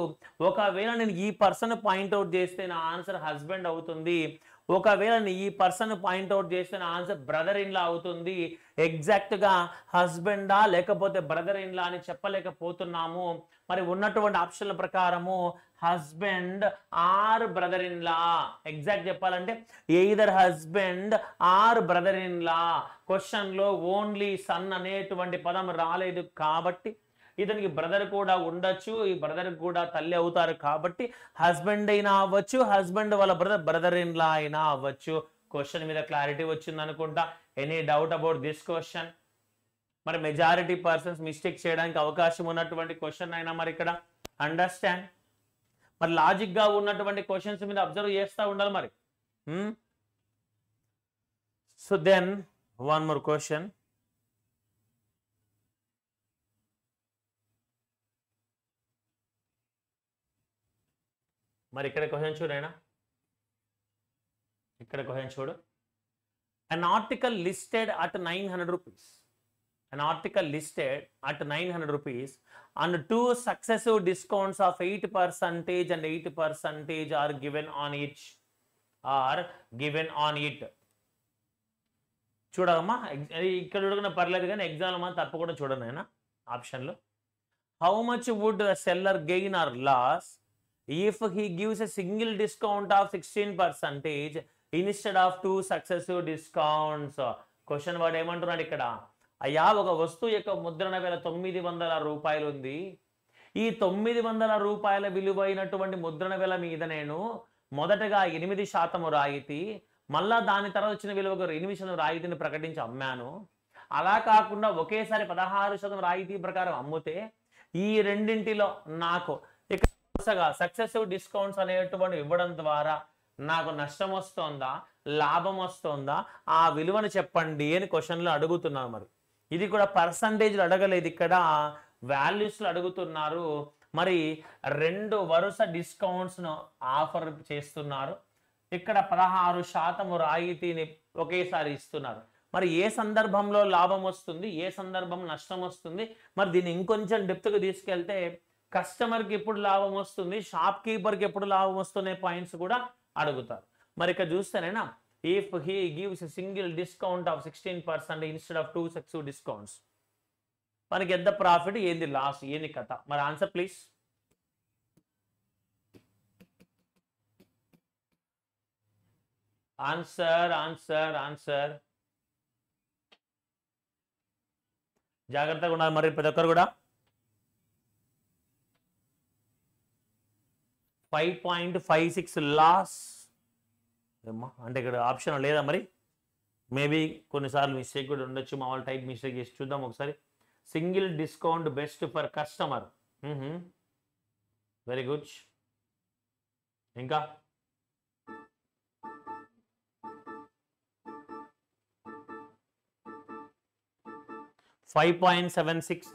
ఒకవేళ నేను ఈ పర్సన్ పాయింట్అవుట్ చేస్తే నా ఆన్సర్ హస్బెండ్ అవుతుంది ఒకవేళ ఈ పర్సన్ పాయింట్అవుట్ నా ఆన్సర్ బ్రదర్ ఇన్లా అవుతుంది ఎగ్జాక్ట్గా హస్బెండా లేకపోతే బ్రదర్ ఇన్లా అని చెప్పలేకపోతున్నాము మరి ఉన్నటువంటి ఆప్షన్ల ప్రకారము husband or brother in law exact చెప్పాలంటే either husband or brother in law క్వశ్చన్లో ఓన్లీ సన్ అనేటువంటి పదం రాలేదు కాబట్టి ఇతనికి బ్రదర్ కూడా ఉండొచ్చు ఈ బ్రదర్ కూడా తల్లి అవుతారు కాబట్టి హస్బెండ్ అయినా అవ్వచ్చు హస్బెండ్ వాళ్ళ బ్రదర్ బ్రదర్ ఇన్ లా అయినా అవ్వచ్చు క్వశ్చన్ మీద క్లారిటీ వచ్చింది అనుకుంటా any doubt about this question మరి మెజారిటీ పర్సన్స్ మిస్టేక్ చేయడానికి అవకాశం ఉన్నటువంటి క్వశ్చన్ అయినా మరి ఇక్కడ అండర్స్టాండ్ మరి లాజిక్ గా ఉన్నటువంటి క్వశ్చన్స్ మీద అబ్జర్వ్ చేస్తూ ఉండాలి మరి so then one more question మరి ఇక్కడ క్వశ్చన్ అయినా ఇక్కడ క్వశ్చన్ చూడు an article listed at nine hundred rupees an article listed at nine hundred rupees and two successive discounts of eight percentage and eight percentage are given on each are given on it చూడమ్మా ఇక్కడ చూడకుండా పర్లేదు కానీ exam మనం తప్పకుండా చూడండి ఆయన ఆప్షన్లో how much would seller gain or loss if he gives a single discount of sixteen percentage instead of two successive discounts question వాడు ఏమంటున్నాడు ఇక్కడ అయ్యా ఒక వస్తువు యొక్క ముద్రణ వేల తొమ్మిది వందల రూపాయలు ఉంది ఈ తొమ్మిది వందల రూపాయల విలువైనటువంటి ముద్రణ వేల మీద నేను మొదటగా ఎనిమిది శాతము రాయితీ మళ్ళా దాని తర్వాత వచ్చిన విలువకు ఎనిమిది శాతం రాయితీని ప్రకటించి అమ్మాను అలా కాకుండా ఒకేసారి పదహారు శాతం రాయితీ ప్రకారం అమ్మితే ఈ రెండింటిలో నాకు ఇక వరుసగా సక్సెసివ్ డిస్కౌంట్స్ అనేటువంటి ఇవ్వడం ద్వారా నాకు నష్టం వస్తోందా లాభం వస్తోందా ఆ విలువను చెప్పండి అని క్వశ్చన్లు అడుగుతున్నాను మరి ఇది కూడా పర్సంటేజ్లు అడగలేదు ఇక్కడ వాల్యూస్లు అడుగుతున్నారు మరి రెండు వరుస డిస్కౌంట్స్ను ఆఫర్ చేస్తున్నారు ఇక్కడ పదహారు శాతము రాయితీని ఒకేసారి ఇస్తున్నారు మరి ఏ సందర్భంలో లాభం వస్తుంది ఏ సందర్భం నష్టం వస్తుంది మరి దీన్ని ఇంకొంచెం డెప్త్కి తీసుకెళ్తే కస్టమర్కి ఎప్పుడు లాభం వస్తుంది షాప్ కీపర్కి ఎప్పుడు లాభం వస్తున్నాయి పాయింట్స్ కూడా అడుగుతారు మరి ఇక చూస్తేనేనా if he gives a single discount of 16% instead of two successive discounts మనకి ఎంత ప్రాఫిట్ ఏంది లాస్ ఏంది కథ మరి answer please answer answer answer జాగ్రత్తగా ఉన్నారు మరి ప్రతి ఒక్కరు కూడా five point five six loss ఏమ్మా అంటే ఇక్కడ ఆప్షన్ లేదా మరి మేబీ కొన్నిసార్లు మిస్టేక్ కూడా ఉండొచ్చు మామూలు టైప్ మిస్టేక్ చేసి చూద్దాం ఒకసారి single discount best for customer very good ఇంకా five point seven six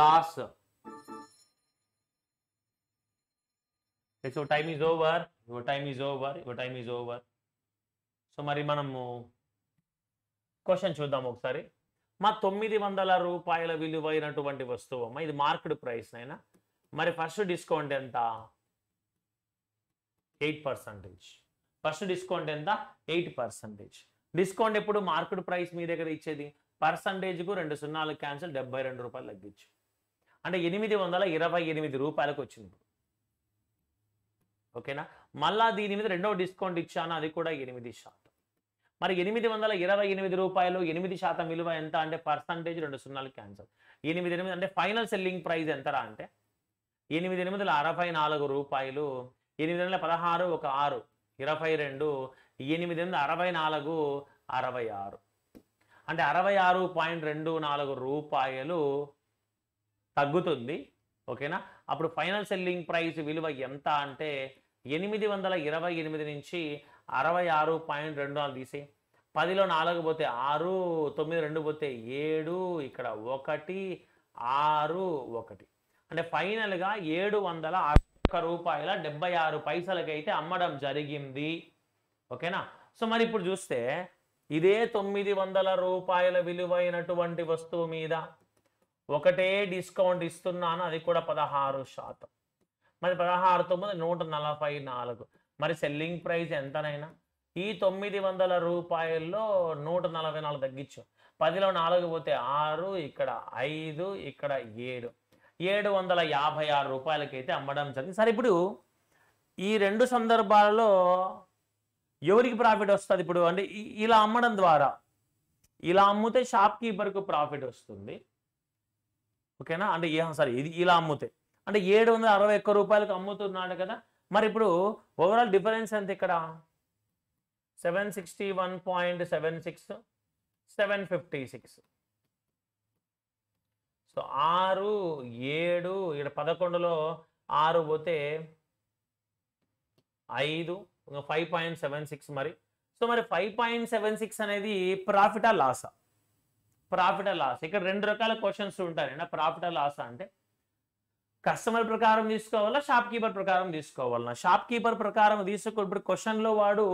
loss time is over your time is over your time is over so మరి మనము క్వశ్చన్ చూద్దాం ఒకసారి మా తొమ్మిది వందల రూపాయల విలువైనటువంటి వస్తువు అమ్మ ఇది మార్కెట్ ప్రైస్ అయినా మరి ఫస్ట్ డిస్కౌంట్ ఎంత ఎయిట్ పర్సంటేజ్ ఫస్ట్ డిస్కౌంట్ ఎంత ఎయిట్ పర్సంటేజ్ డిస్కౌంట్ ఎప్పుడు మార్కెట్ ప్రైస్ మీ దగ్గర ఇచ్చేది పర్సంటేజ్కు రెండు సున్నాలు క్యాన్సిల్ డెబ్బై రెండు రూపాయలు తగ్గించు అంటే ఎనిమిది వందల ఇరవై ఎనిమిది రూపాయలకు వచ్చింది ఓకేనా మళ్ళా దీని మీద రెండవ డిస్కౌంట్ ఇచ్చాను అది కూడా ఎనిమిది శాతం మరి ఎనిమిది వందల ఇరవై ఎనిమిది రూపాయలు ఎనిమిది శాతం విలువ ఎంత అంటే పర్సంటేజ్ రెండు సున్నాలు క్యాన్సల్ ఎనిమిది ఎనిమిది అంటే ఫైనల్ సెల్లింగ్ ప్రైస్ ఎంతరా అంటే ఎనిమిది ఎనిమిదిల అరవై నాలుగు రూపాయలు ఎనిమిది వందల పదహారు ఒక ఆరు ఇరవై రెండు ఎనిమిది వందల అరవై నాలుగు అరవై ఆరు అంటే అరవై ఆరు పాయింట్ రెండు నాలుగు రూపాయలు తగ్గుతుంది ఓకేనా అప్పుడు ఫైనల్ సెల్లింగ్ ప్రైస్ విలువ ఎంత అంటే ఎనిమిది వందల ఇరవై ఎనిమిది నుంచి అరవై ఆరు పాయింట్ రెండు నాలుగు తీసి పదిలో నాలుగు పోతే ఆరు తొమ్మిది రెండు పోతే ఏడు ఇక్కడ ఒకటి ఆరు ఒకటి అంటే ఫైనల్గా ఏడు వందల ఒక్క రూపాయల డెబ్బై ఆరు పైసలకైతే అమ్మడం జరిగింది ఓకేనా సో మరి ఇప్పుడు చూస్తే ఇదే తొమ్మిది వందల రూపాయల విలువైనటువంటి వస్తువు మీద ఒకటే డిస్కౌంట్ ఇస్తున్నాను అది కూడా పదహారు శాతం మరి పదహారు తొమ్మిది నూట నలభై నాలుగు మరి సెల్లింగ్ ప్రైస్ ఎంతనైనా ఈ తొమ్మిది వందల రూపాయల్లో నూట నలభై నాలుగు తగ్గించు పదిలో నాలుగు పోతే ఆరు ఇక్కడ ఐదు ఇక్కడ ఏడు ఏడు వందల యాభై ఆరు రూపాయలకైతే అమ్మడం జరిగింది సరే ఇప్పుడు ఈ రెండు సందర్భాలలో ఎవరికి ప్రాఫిట్ వస్తుంది ఇప్పుడు అంటే ఇలా అమ్మడం ద్వారా ఇలా అమ్మితే షాప్ కీపర్కు ప్రాఫిట్ వస్తుంది ఓకేనా అంటే ఏ ఇది ఇలా అమ్మితే అంటే ఏడు వందల అరవై ఒక్క రూపాయలకు అమ్ముతున్నాడు కదా మరి ఇప్పుడు ఓవరాల్ డిఫరెన్స్ ఎంత ఇక్కడ seven sixty one point seven six seven fifty six so ఆరు ఏడు ఇక్కడ పదకొండులో ఆరు పోతే ఐదు ఫైవ్ పాయింట్ సెవెన్ సిక్స్ మరి సో మరి ఫైవ్ పాయింట్ సెవెన్ సిక్స్ అనేది ప్రాఫిటా లాసా ప్రాఫిటా లాస్ ఇక్కడ రెండు రకాల క్వశ్చన్స్ ఉంటాయి ప్రాఫిటా లాసా అంటే కస్టమర్ ప్రకారం తీసుకోవాలా షాప్ కీపర్ ప్రకారం తీసుకోవాలన్నా షాప్ కీపర్ ప్రకారం తీసుకో ఇప్పుడు క్వశ్చన్లో వాడు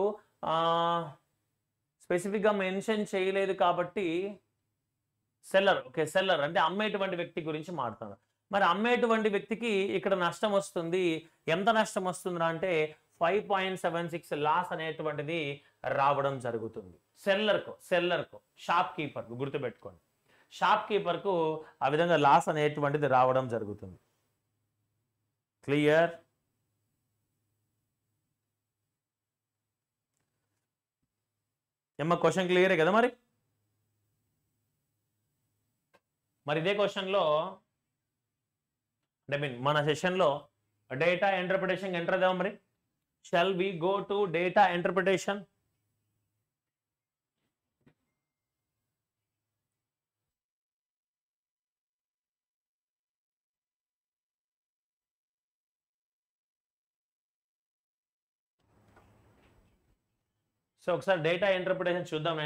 స్పెసిఫిక్గా మెన్షన్ చేయలేదు కాబట్టి సెల్లర్ ఓకే సెల్లర్ అంటే అమ్మేటువంటి వ్యక్తి గురించి మాట్లాడు మరి అమ్మేటువంటి వ్యక్తికి ఇక్కడ నష్టం వస్తుంది ఎంత నష్టం వస్తుందా అంటే five point seven six loss అనేటువంటిది రావడం జరుగుతుంది సెల్లర్కు సెల్లర్కు షాప్ కీపర్కు గుర్తుపెట్టుకోండి షాప్ కీపర్కు ఆ విధంగా లాస్ అనేటువంటిది రావడం జరుగుతుంది క్లియర్ ఎమ్మ క్వశ్చన్ క్లియరే కదా మరి మరి ఇదే క్వశ్చన్లో అంటే మీన్ మన సెషన్లో డేటా ఎంటర్ప్రిటేషన్ ఎంటర్ అదేమో మరి shall we go to data interpretation so ఒకసారి డేటా ఇంటర్ప్రిటేషన్ చూద్దాం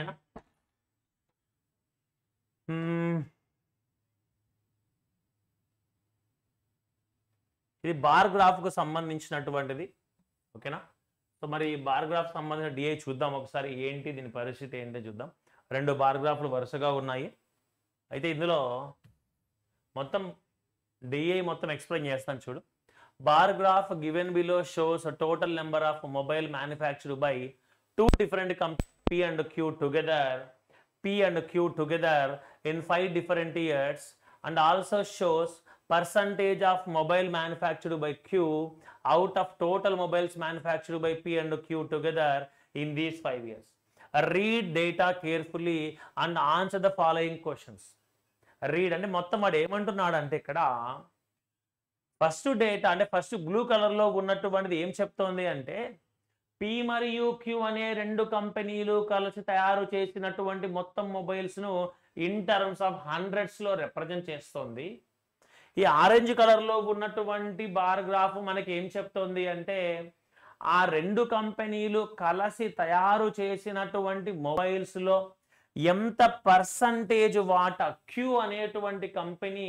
ఇది బార్ గ్రాఫ్కు సంబంధించినటువంటిది ఓకేనా సో మరి ఈ బార్ గ్రాఫ్ సంబంధించిన డిఐ చూద్దాం ఒకసారి ఏంటి దీని పరిస్థితి ఏంటో చూద్దాం రెండు బార్ గ్రాఫ్లు వరుసగా ఉన్నాయి అయితే ఇందులో మొత్తం డిఐ మొత్తం ఎక్స్ప్లెయిన్ చేస్తాను చూడు bar graph given below shows total number of mobile manufacture by two different companies P and Q together, P and Q together in five different years and also shows percentage of mobile manufactured by Q out of total mobiles manufactured by P and Q together in these five years. Read data carefully and answer the following questions. Read అంటే మొత్తం వాడు ఏమంటున్నాడు అంటే ఇక్కడ first data అంటే first blue కలర్లో ఉన్నటువంటిది ఏం చెప్తోంది అంటే పి మరియు క్యూ అనే రెండు కంపెనీలు కలిసి తయారు చేసినటువంటి మొత్తం మొబైల్స్ను ఇన్ టర్మ్స్ ఆఫ్ హండ్రెడ్స్లో రిప్రజెంట్ చేస్తుంది ఈ ఆరెంజ్ కలర్లో ఉన్నటువంటి బార్ గ్రాఫ్ మనకి ఏం చెప్తోంది అంటే ఆ రెండు కంపెనీలు కలిసి తయారు చేసినటువంటి మొబైల్స్లో ఎంత పర్సంటేజ్ వాటా క్యూ అనేటువంటి కంపెనీ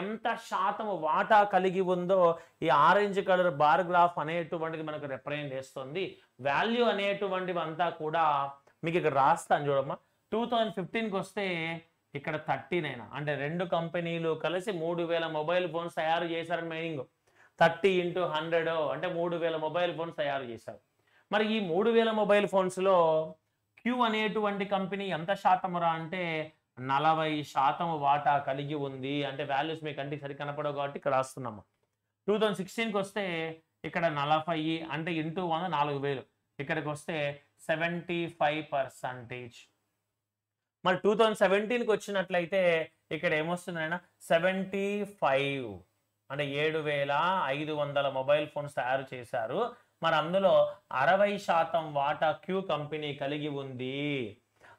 ఎంత శాతం వాటా కలిగి ఉందో ఈ ఆరెంజ్ కలర్ బార్ గ్రాఫ్ అనేటువంటిది మనకు రిప్రజెంట్ చేస్తుంది వాల్యూ అనేటువంటివి అంతా కూడా మీకు ఇక్కడ రాస్తాను చూడమ్మా టూ థౌజండ్ ఫిఫ్టీన్కి వస్తే ఇక్కడ థర్టీ అయినా అంటే రెండు కంపెనీలు కలిసి మూడు వేల మొబైల్ ఫోన్స్ తయారు చేశారని మీనింగ్ థర్టీ ఇంటూ హండ్రెడ్ అంటే మూడు వేల మొబైల్ ఫోన్స్ తయారు చేశారు మరి ఈ మూడు వేల మొబైల్ ఫోన్స్లో క్యూ అనేటువంటి కంపెనీ ఎంత శాతం రా అంటే నలభై శాతం వాటా కలిగి ఉంది అంటే వాల్యూస్ మీ కంటికి సరి కనపడవు కాబట్టి ఇక్కడ రాస్తున్నాము టూ థౌజండ్ సిక్స్టీన్కి వస్తే ఇక్కడ నలభై అంటే ఇంటూ వంద నాలుగు వేలు ఇక్కడికి వస్తే సెవెంటీ ఫైవ్ పర్సంటేజ్ మరి టూ థౌజండ్ సెవెంటీన్కి వచ్చినట్లయితే ఇక్కడ ఏమొస్తుందైనా సెవెంటీ ఫైవ్ అంటే ఏడు వేల ఐదు వందల మొబైల్ ఫోన్స్ తయారు చేశారు మరి అందులో అరవై శాతం వాటా క్యూ కంపెనీ కలిగి ఉంది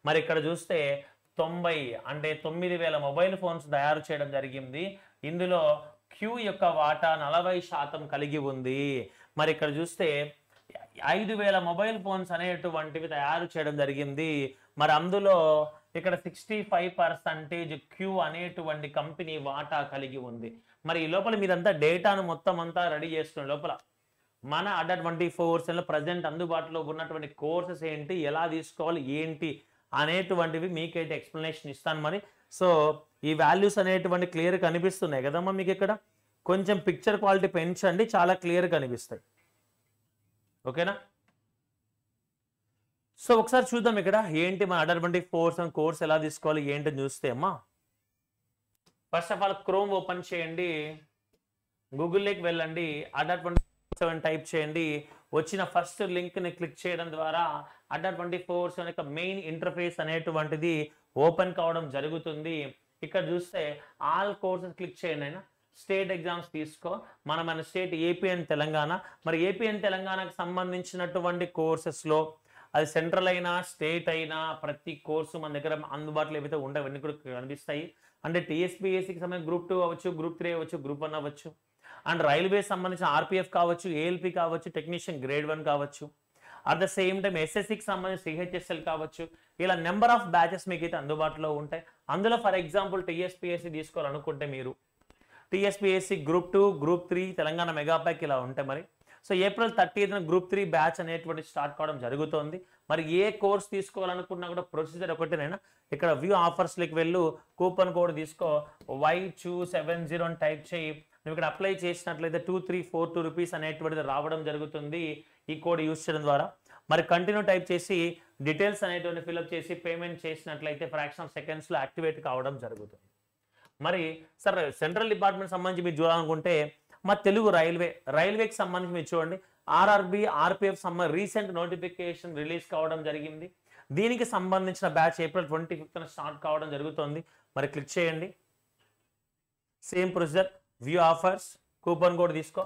మరి ఇక్కడ చూస్తే తొంభై అంటే తొమ్మిది వేల మొబైల్ ఫోన్స్ తయారు చేయడం జరిగింది ఇందులో క్యూ యొక్క వాటా నలభై శాతం కలిగి ఉంది మరి ఇక్కడ చూస్తే ఐదు వేల మొబైల్ ఫోన్స్ అనేటువంటివి తయారు చేయడం జరిగింది మరి అందులో ఇక్కడ సిక్స్టీ ఫైవ్ పర్సంటేజ్ క్యూ అనేటువంటి కంపెనీ వాటా కలిగి ఉంది మరి ఈ లోపల మీరంతా డేటాను మొత్తం అంతా రెడీ చేస్తున్న లోపల మన అడ్డా ట్వంటీ ఫోర్ ప్రజెంట్ అందుబాటులో ఉన్నటువంటి కోర్సెస్ ఏంటి ఎలా తీసుకోవాలి ఏంటి అనేటువంటివి మీకైతే ఎక్స్ప్లెనేషన్ ఇస్తాను మరి సో ఈ వాల్యూస్ అనేటువంటి క్లియర్ కనిపిస్తున్నాయి కదమ్మా మీకు ఇక్కడ కొంచెం పిక్చర్ క్వాలిటీ పెంచండి చాలా క్లియర్ కనిపిస్తాయి ఓకేనా సో ఒకసారి చూద్దాం ఇక్కడ ఏంటి మన అడర్బంటి ఫోర్స్ అండ్ కోర్స్ ఎలా తీసుకోవాలి ఏంటి చూస్తే అమ్మా first of all Chrome open చేయండి గూగుల్లోకి వెళ్ళండి అడర్ సెవెన్ టైప్ చేయండి వచ్చిన ఫస్ట్ లింక్ని క్లిక్ చేయడం ద్వారా అడ్డా ట్వంటీ ఫోర్స్ యొక్క మెయిన్ ఇంటర్ఫేస్ అనేటువంటిది ఓపెన్ కావడం జరుగుతుంది ఇక్కడ చూస్తే ఆల్ కోర్సెస్ క్లిక్ చేయండి అయినా స్టేట్ ఎగ్జామ్స్ తీసుకో మన మన స్టేట్ ఏపీ అండ్ తెలంగాణ మరి ఏపీ అండ్ తెలంగాణకు సంబంధించినటువంటి కోర్సెస్లో అది సెంట్రల్ అయినా స్టేట్ అయినా ప్రతి కోర్సు మన దగ్గర అందుబాటులో ఏవైతే ఉండవన్నీ కూడా కనిపిస్తాయి అంటే టీఎస్పీఎస్సికి సంబంధించి గ్రూప్ టూ అవ్వచ్చు గ్రూప్ త్రీ అవ్వచ్చు గ్రూప్ వన్ అవ్వచ్చు అండ్ రైల్వేస్ సంబంధించిన ఆర్పిఎఫ్ కావచ్చు ఏఎల్పి కావచ్చు టెక్నీషియన్ గ్రేడ్ వన్ కావచ్చు అట్ ద సేమ్ టైం ఎస్ఎస్సికి సంబంధించి సిహెచ్ఎస్ఎల్ కావచ్చు ఇలా నెంబర్ ఆఫ్ బ్యాచెస్ మీకు అయితే అందుబాటులో ఉంటాయి అందులో ఫర్ ఎగ్జాంపుల్ టీఎస్పిఎస్సి తీసుకోవాలనుకుంటే మీరు TSPSC group two group three Telangana megapack ఇలా ఉంటాయి మరి సో ఏప్రిల్ థర్టీత్న గ్రూప్ త్రీ బ్యాచ్ అనేటువంటి స్టార్ట్ కావడం జరుగుతోంది మరి ఏ కోర్స్ తీసుకోవాలనుకున్నా కూడా ప్రొసీజర్ ఒకటేనైనా ఇక్కడ వ్యూ ఆఫర్స్లోకి వెళ్ళు కూపన్ కోడ్ తీసుకో వై టూ సెవెన్ జీరో అని టైప్ చేయి నువ్వు ఇక్కడ అప్లై చేసినట్లయితే two three four two rupees అనేటువంటిది రావడం జరుగుతుంది ఈ కోడ్ యూస్ చేయడం ద్వారా మరి కంటిన్యూ టైప్ చేసి డీటెయిల్స్ అనేటువంటి ఫిల్అప్ చేసి పేమెంట్ చేసినట్లయితే ఫ్రాక్షన్ ఆఫ్ సెకండ్స్లో యాక్టివేట్ కావడం జరుగుతుంది మరి సార్ సెంట్రల్ డిపార్ట్మెంట్ సంబంధించి మీరు చూడాలనుకుంటే మా తెలుగు రైల్వే రైల్వేకి సంబంధించి మీరు చూడండి ఆర్ఆర్బి ఆర్పిఎఫ్ సంబంధ రీసెంట్ నోటిఫికేషన్ రిలీజ్ కావడం జరిగింది దీనికి సంబంధించిన బ్యాచ్ ఏప్రిల్ ట్వంటీ ఫిఫ్త్న స్టార్ట్ కావడం జరుగుతుంది మరి క్లిక్ చేయండి same procedure view offers coupon code తీసుకో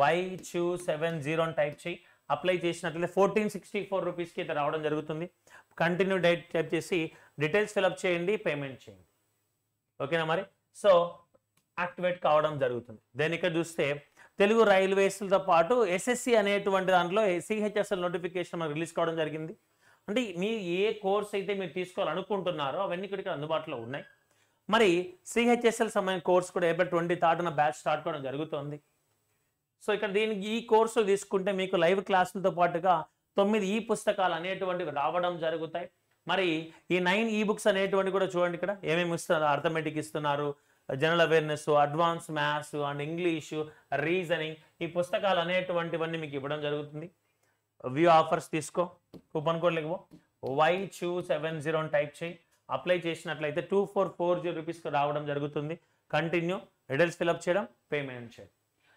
వై చూ సెవెన్ జీరో అని టైప్ చేయి అప్లై చేసినట్లయితే ఫోర్టీన్ సిక్స్టీ ఫోర్ రూపీస్కి ఇది రావడం జరుగుతుంది కంటిన్యూ డైట్ టైప్ చేసి డీటెయిల్స్ ఫిలప్ చేయండి పేమెంట్ చేయండి ఓకేనా మరి సో యాక్టివేట్ కావడం జరుగుతుంది దెన్ ఇక్కడ చూస్తే తెలుగు రైల్వేస్తో పాటు ఎస్ఎస్సి అనేటువంటి దాంట్లో సిహెచ్ఎస్ఎల్ నోటిఫికేషన్ మనకు రిలీజ్ కావడం జరిగింది అంటే మీ ఏ కోర్స్ అయితే మీరు తీసుకోవాలనుకుంటున్నారో అవన్నీ ఇక్కడికి అందుబాటులో ఉన్నాయి మరి సిహెచ్ఎస్ఎల్ సంబంధించిన కోర్స్ కూడా ఏప్రిల్ ట్వంటీ థర్డ్న బ్యాచ్ స్టార్ట్ కావడం జరుగుతుంది సో ఇక్కడ దీనికి ఈ కోర్సు తీసుకుంటే మీకు లైవ్ క్లాసులతో పాటుగా తొమ్మిది ఈ పుస్తకాలు అనేటువంటివి రావడం జరుగుతాయి మరి ఈ నైన్ ఈ బుక్స్ అనేటువంటివి కూడా చూడండి ఇక్కడ ఏమేమి ఇస్తున్నారు అర్థమెటిక్ ఇస్తున్నారు general awareness advance maths and English reasoning ఈ పుస్తకాలు అనేటువంటివన్నీ మీకు ఇవ్వడం జరుగుతుంది వ్యూ ఆఫర్స్ తీసుకో కూపన్ కోడ్లు లేకపో Y two seven zero type చేయి అప్లై చేసినట్లయితే టూ ఫోర్ ఫోర్ జీరో రూపీస్కి రావడం జరుగుతుంది కంటిన్యూ హెడల్స్ ఫిలప్ చేయడం పేమెంట్ చేయడం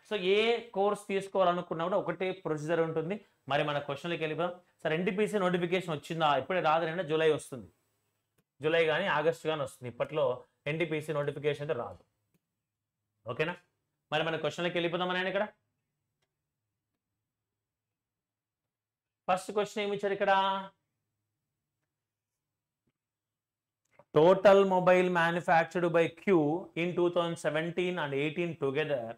సో ఏ కోర్స్ తీసుకోవాలనుకున్నా కూడా ఒకటే ప్రొసీజర్ ఉంటుంది మరి మన క్వశ్చన్లకి వెళ్ళిపోదాం సార్ ఎన్టీపీసీ నోటిఫికేషన్ వచ్చిందా ఇప్పుడే రాదు జూలై వస్తుంది జూలై కానీ ఆగస్టు కానీ వస్తుంది ఇప్పట్లో ఎన్టీపీసీ నోటిఫికేషన్ అయితే రాదు ఓకేనా మరి మన క్వశ్చన్లకి వెళ్ళిపోదాం అని ఇక్కడ ఫస్ట్ క్వశ్చన్ ఏమి ఇచ్చారు ఇక్కడ total mobile manufactured by Q in two thousand seventeen and eighteen together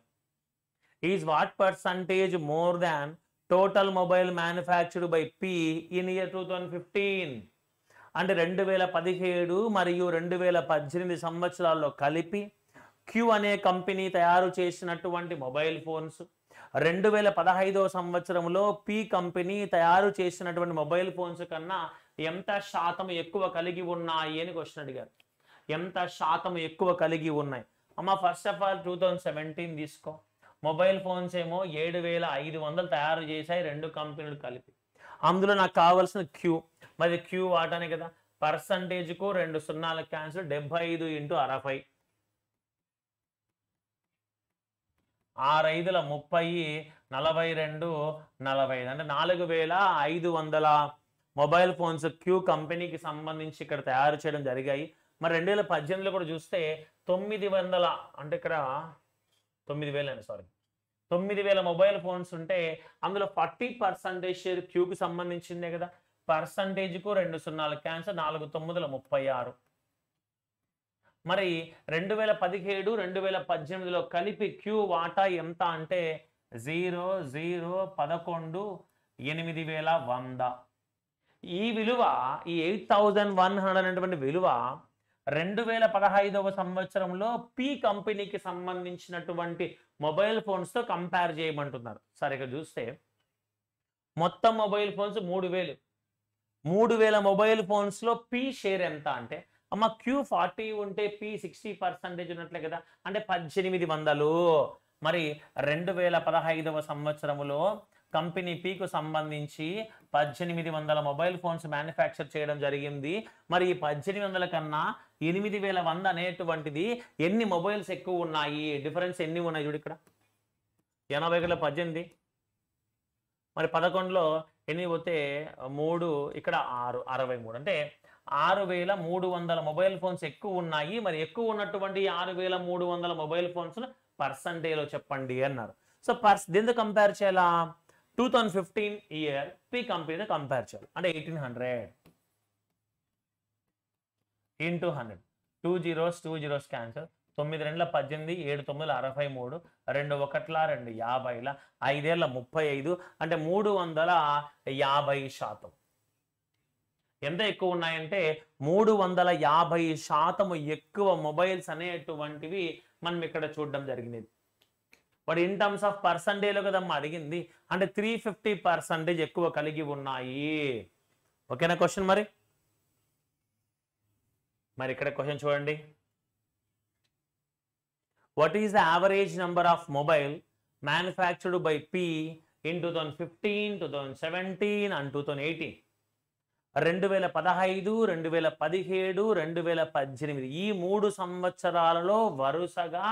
is what percentage more than total mobile manufactured by P in year two thousand fifteen అంటే రెండు వేల పదిహేడు మరియు రెండు వేల పద్దెనిమిది సంవత్సరాల్లో కలిపి క్యూ అనే కంపెనీ తయారు చేసినటువంటి మొబైల్ ఫోన్స్ రెండు వేల పదహైదవ సంవత్సరంలో పి కంపెనీ తయారు చేసినటువంటి మొబైల్ ఫోన్స్ కన్నా ఎంత శాతం ఎక్కువ కలిగి ఉన్నాయి అని క్వశ్చన్ అడిగారు ఎంత శాతం ఎక్కువ కలిగి ఉన్నాయి అమ్మ first of all two thousand seventeen తీసుకో మొబైల్ ఫోన్స్ ఏమో ఏడు వేల ఐదు వందలు తయారు చేశాయి రెండు కంపెనీలు కలిపి అందులో నాకు కావాల్సిన క్యూ మరి క్యూ వాటనే కదా పర్సంటేజ్కు రెండు సున్నాల క్యాన్సిల్ డెబ్బై ఐదు ఇంటూ అరవై ఆరైదుల ముప్పై నలభై రెండు నలభై ఐదు అంటే నాలుగు వేల ఐదు వందల మొబైల్ ఫోన్స్ క్యూ కంపెనీకి సంబంధించి ఇక్కడ తయారు చేయడం జరిగాయి మరి రెండు వేల పద్దెనిమిదిలో కూడా చూస్తే తొమ్మిది వందల అంటే ఇక్కడ తొమ్మిది వేలండి సారీ తొమ్మిది వేల మొబైల్ ఫోన్స్ ఉంటే అందులో ఫార్టీ పర్సంటేజ్ షేర్ క్యూకి సంబంధించిందే కదా పర్సంటేజ్కు రెండు సున్నాలు క్యాన్సర్ నాలుగు తొమ్మిదిల ముప్పై ఆరు మరి రెండు వేల పదిహేడు రెండు వేల పద్దెనిమిదిలో కలిపి క్యూ వాటా ఎంత అంటే జీరో జీరో పదకొండు ఎనిమిది వేల వంద ఈ విలువ ఈ ఎయిట్ థౌజండ్ వన్ హండ్రెడ్ అనేటువంటి విలువ రెండు వేల పదహైదవ సంవత్సరంలో పి కంపెనీకి సంబంధించినటువంటి మొబైల్ ఫోన్స్తో కంపేర్ చేయమంటున్నారు సరే ఇక్కడ చూస్తే మొత్తం మొబైల్ ఫోన్స్ మూడు వేలు మూడు వేల మొబైల్ ఫోన్స్లో పి షేర్ ఎంత అంటే అమ్మ క్యూ ఫార్టీ ఉంటే పి సిక్స్టీ పర్సెంటేజ్ ఉన్నట్లే కదా అంటే పద్దెనిమిది వందలు మరి రెండు వేల పదహైదవ సంవత్సరంలో కంపెనీ పీకు సంబంధించి పద్దెనిమిది వందల మొబైల్ ఫోన్స్ మ్యానుఫ్యాక్చర్ చేయడం జరిగింది మరి ఈ పద్దెనిమిది వందల కన్నా ఎనిమిది వేల వంద అనేటువంటిది ఎన్ని మొబైల్స్ ఎక్కువ ఉన్నాయి డిఫరెన్స్ ఎన్ని ఉన్నాయి చూడు ఇక్కడ ఎనభై ఒకటిలో పద్దెనిమిది మరి పదకొండులో ఎన్ని పోతే మూడు ఇక్కడ ఆరు అరవై మూడు అంటే ఆరు వేల మూడు వందల మొబైల్ ఫోన్స్ ఎక్కువ ఉన్నాయి మరి ఎక్కువ ఉన్నటువంటి ఆరు వేల మూడు వందల మొబైల్ ఫోన్స్ పర్సంటేజ్లో చెప్పండి అన్నారు సో పర్స్ దీంతో కంపేర్ చేయాలా two thousand fifteen year P కంపెనీతో కంపేర్ చేయాలి అంటే eighteen hundred in two hundred two zeros two zeros cancel తొమ్మిది రెండుల పద్దెనిమిది ఏడు తొమ్మిదిల అరవై మూడు రెండు ఒకట్ల రెండు యాభైల ఐదేళ్ల ముప్పై ఐదు అంటే మూడు వందల యాభై శాతం ఎంత ఎక్కువ ఉన్నాయంటే మూడు వందల యాభై శాతం ఎక్కువ మొబైల్స్ అనేటువంటివి మనం ఇక్కడ చూడడం జరిగింది బట్ ఇన్ టర్మ్స్ ఆఫ్ పర్సంటేజ్లో కదమ్మా అడిగింది అంటే త్రీ ఫిఫ్టీ పర్సంటేజ్ ఎక్కువ కలిగి ఉన్నాయి ఓకేనా క్వశ్చన్ మరి మరి ఇక్కడ క్వశ్చన్ చూడండి what is the average number of mobile manufactured by P in two thousand fifteen two thousand seventeen and two thousand eighteen రెండు వేల పదహైదు రెండు వేల పదిహేడు రెండు వేల పద్దెనిమిది ఈ మూడు సంవత్సరాలలో వరుసగా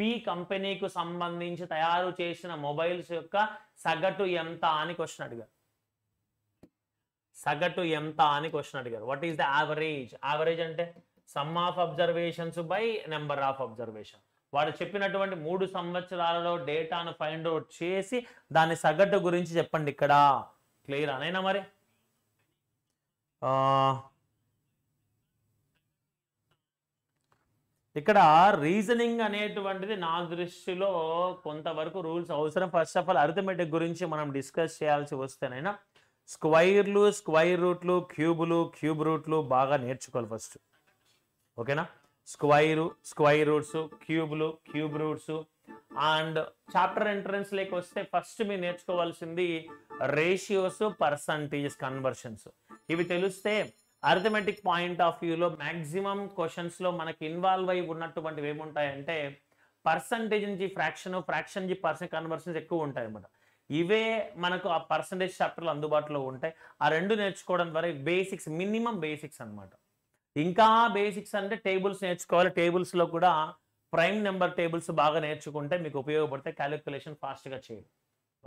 పి కంపెనీకు సంబంధించి తయారు చేసిన మొబైల్స్ యొక్క సగటు ఎంత అని క్వశ్చన్ అడిగారు సగటు ఎంత అని క్వశ్చన్ అడిగారు what is the average average అంటే sum of observations by number of observation వాడు చెప్పినటువంటి మూడు సంవత్సరాలలో డేటాను ఫైండ్ అవుట్ చేసి దాని సగటు గురించి చెప్పండి ఇక్కడ క్లియర్ అనైనా మరి ఇక్కడ రీజనింగ్ అనేటువంటిది నా దృష్టిలో కొంతవరకు రూల్స్ అవసరం ఫస్ట్ ఆఫ్ ఆల్ అర్థమెటిక్ గురించి మనం డిస్కస్ చేయాల్సి వస్తేనైనా స్క్వైర్లు స్క్వైర్ రూట్లు క్యూబులు క్యూబ్ రూట్లు బాగా నేర్చుకోవాలి ఫస్ట్ ఓకేనా స్క్వైరు స్క్వైర్ రూట్స్ క్యూబ్లు cube roots and chapter entrance లేక వస్తే ఫస్ట్ మీరు నేర్చుకోవాల్సింది రేషియోస్ పర్సంటేజ్ కన్వర్షన్స్ ఇవి తెలిస్తే అర్థమెటిక్ పాయింట్ ఆఫ్ వ్యూలో మ్యాక్సిమం క్వశ్చన్స్లో మనకి ఇన్వాల్వ్ అయి ఉన్నటువంటివి ఏముంటాయంటే పర్సంటేజ్ నుంచి ఫ్రాక్షన్ ఫ్రాక్షన్ నుంచి పర్సెంట్ కన్వర్షన్స్ ఎక్కువ ఉంటాయి అనమాట ఇవే మనకు ఆ పర్సంటేజ్ చాప్టర్లు అందుబాటులో ఉంటాయి ఆ రెండు నేర్చుకోవడం ద్వారా బేసిక్స్ మినిమం బేసిక్స్ అనమాట ఇంకా బేసిక్స్ అంటే టేబుల్స్ నేర్చుకోవాలి టేబుల్స్లో కూడా ప్రైమ్ నెంబర్ టేబుల్స్ బాగా నేర్చుకుంటే మీకు ఉపయోగపడతాయి క్యాలిక్యులేషన్ ఫాస్ట్గా చేయండి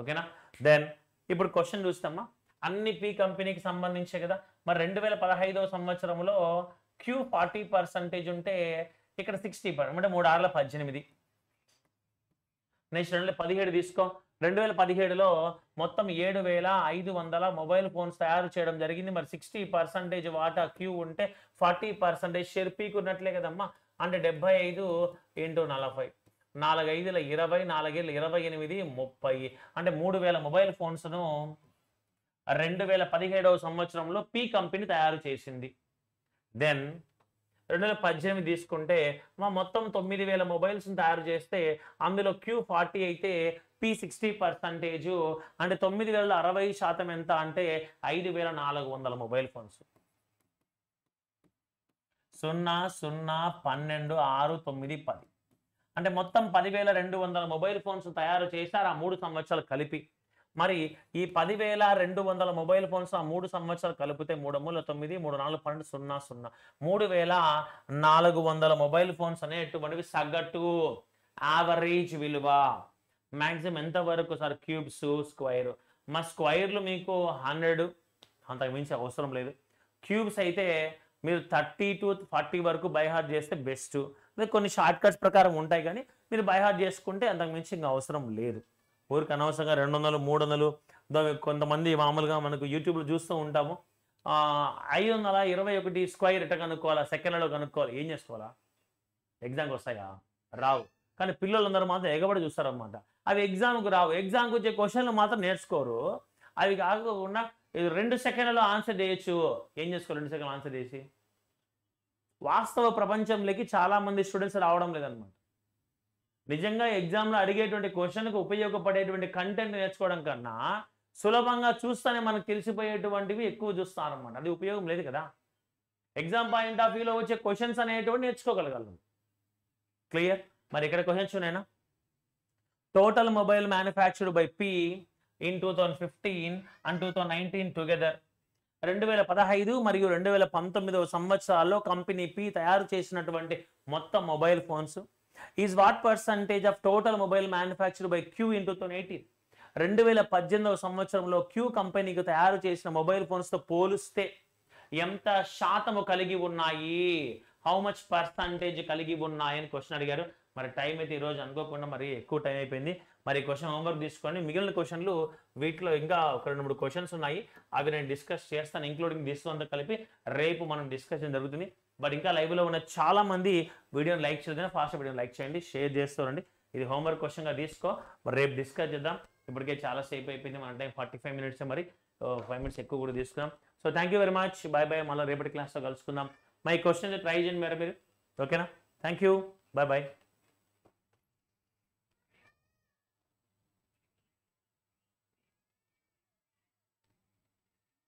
ఓకేనా దెన్ ఇప్పుడు క్వశ్చన్ చూస్తామా అన్ని పి కంపెనీకి సంబంధించే కదా మరి రెండు వేల పదహైదవ సంవత్సరంలో క్యూ ఫార్టీ పర్సంటేజ్ ఉంటే ఇక్కడ సిక్స్టీ పర్సెంట్ అంటే మూడు ఆరుల పద్దెనిమిది నెక్స్ట్ రెండు పదిహేడు తీసుకో రెండు వేల పదిహేడులో మొత్తం ఏడు వేల ఐదు వందల మొబైల్ ఫోన్స్ తయారు చేయడం జరిగింది మరి సిక్స్టీ పర్సంటేజ్ వాటా క్యూ ఉంటే ఫార్టీ పర్సంటేజ్ షేర్ పీకున్నట్లే కదమ్మా అంటే డెబ్బై ఐదు ఏంటో నలభై నాలుగైదుల ఇరవై నాలుగేళ్ళ ఇరవై ఎనిమిది ముప్పై అంటే మూడు వేల మొబైల్ ఫోన్స్ను రెండు వేల పదిహేడవ సంవత్సరంలో పి కంపెనీ తయారు చేసింది దెన్ రెండు వేల పద్దెనిమిది తీసుకుంటే మా మొత్తం తొమ్మిది వేల మొబైల్స్ని తయారు చేస్తే అందులో క్యూ ఫార్టీ అయితే పి సిక్స్టీ పర్సంటేజ్ అంటే తొమ్మిది వేల అరవై శాతం ఎంత అంటే ఐదు వేల నాలుగు వందల మొబైల్ ఫోన్స్ సున్నా సున్నా పన్నెండు ఆరు తొమ్మిది పది అంటే మొత్తం పదివేల రెండు వందల మొబైల్ ఫోన్స్ తయారు చేశారు ఆ మూడు సంవత్సరాలు కలిపి మరి ఈ పదివేల రెండు వందల మొబైల్ ఫోన్స్ ఆ మూడు సంవత్సరాలు కలిపితే మూడు మూల తొమ్మిది మూడు నాలుగు పన్నెండు సున్నా సున్నా మూడు వేల నాలుగు వందల మొబైల్ ఫోన్స్ అనేటువంటివి సగటు యావరేజ్ విలువ మ్యాక్సిమం ఎంత వరకు సార్ క్యూబ్స్ స్క్వైర్ మా స్క్వైర్లు మీకు హండ్రెడ్ అంతకు మించి అవసరం లేదు క్యూబ్స్ అయితే మీరు థర్టీ టు ఫార్టీ వరకు బైహార్ట్ చేస్తే బెస్ట్ కొన్ని షార్ట్ కట్స్ ప్రకారం ఉంటాయి కానీ మీరు బైహార్ట్ చేసుకుంటే అంతకు మించి ఇంకా అవసరం లేదు ఊరికి అనవసరంగా రెండు వందలు మూడు వందలు కొంతమంది మామూలుగా మనకు యూట్యూబ్లో చూస్తూ ఉంటాము ఐదు వందల ఇరవై ఒకటి స్క్వైర్ ఎట్ట కనుక్కోవాలా సెకండ్లలో కనుక్కోవాలి ఏం చేసుకోవాలా ఎగ్జామ్కి వస్తాయా రావు కానీ పిల్లలందరూ మాత్రం ఎగబడి చూస్తారనమాట అవి ఎగ్జామ్కి రావు ఎగ్జామ్కి వచ్చే క్వశ్చన్లు మాత్రం నేర్చుకోరు అవి కాకుండా రెండు సెకండ్లలో ఆన్సర్ చేయొచ్చు ఏం చేసుకోవాలి రెండు సెకండ్లు ఆన్సర్ చేసి వాస్తవ ప్రపంచంలోకి చాలామంది స్టూడెంట్స్ రావడం లేదనమాట నిజంగా ఎగ్జామ్లో అడిగేటువంటి క్వశ్చన్కు ఉపయోగపడేటువంటి కంటెంట్ నేర్చుకోవడం కన్నా సులభంగా చూస్తానే మనకు తెలిసిపోయేటువంటివి ఎక్కువ చూస్తానమాట అది ఉపయోగం లేదు కదా ఎగ్జామ్ పాయింట్ ఆఫ్ వ్యూలో వచ్చే క్వశ్చన్స్ అనేటువంటి నేర్చుకోగలగలం క్లియర్ మరి ఇక్కడ క్వశ్చన్స్ ఉన్నాయినా total mobile manufactured by P in two thousand fifteen and two thousand nineteen together రెండు వేల పదహైదు మరియు రెండు వేల పంతొమ్మిదవ సంవత్సరాల్లో కంపెనీ పి తయారు చేసినటువంటి మొత్తం mobile phones is what percentage of total mobile manufacture by Q in two thousand eighteen రెండు వేల పద్దెనిమిదవ సంవత్సరంలో క్యూ కంపెనీకి తయారు చేసిన మొబైల్ ఫోన్స్తో పోలిస్తే ఎంత శాతము కలిగి ఉన్నాయి హౌ మచ్ పర్సంటేజ్ కలిగి ఉన్నాయి అని క్వశ్చన్ అడిగారు మరి టైం అయితే ఈరోజు అనుకోకుండా మరి ఎక్కువ టైం అయిపోయింది మరి క్వశ్చన్ హోంవర్క్ తీసుకోండి మిగిలిన క్వశ్చన్లు వీటిలో ఇంకా ఒక రెండు మూడు క్వశ్చన్స్ ఉన్నాయి అవి నేను డిస్కస్ చేస్తాను ఇంక్లూడింగ్ దిస్ అంతా కలిపి రేపు మనం డిస్కషన్ జరుగుతుంది బట్ ఇంకా లైవ్లో ఉన్న చాలామంది వీడియోని లైక్ చేయాలి ఫాస్ట్ వీడియో లైక్ చేయండి షేర్ చేస్తారండి ఇది హోంవర్క్ క్వశ్చన్గా తీసుకో మరి రేపు డిస్కస్ చేద్దాం ఇప్పటికే చాలా సేపు అయిపోయింది మన టైం ఫార్టీ ఫైవ్ మినిట్స్ మరి ఫైవ్ మినిట్స్ ఎక్కువ కూడా తీసుకున్నాం so thank you very much bye bye మళ్ళీ రేపటి క్లాస్లో కలుసుకుందాం మై క్వశ్చన్ ట్రై చేయండి మేడం మీరు ఓకేనా థ్యాంక్ యూ బాయ్ బాయ్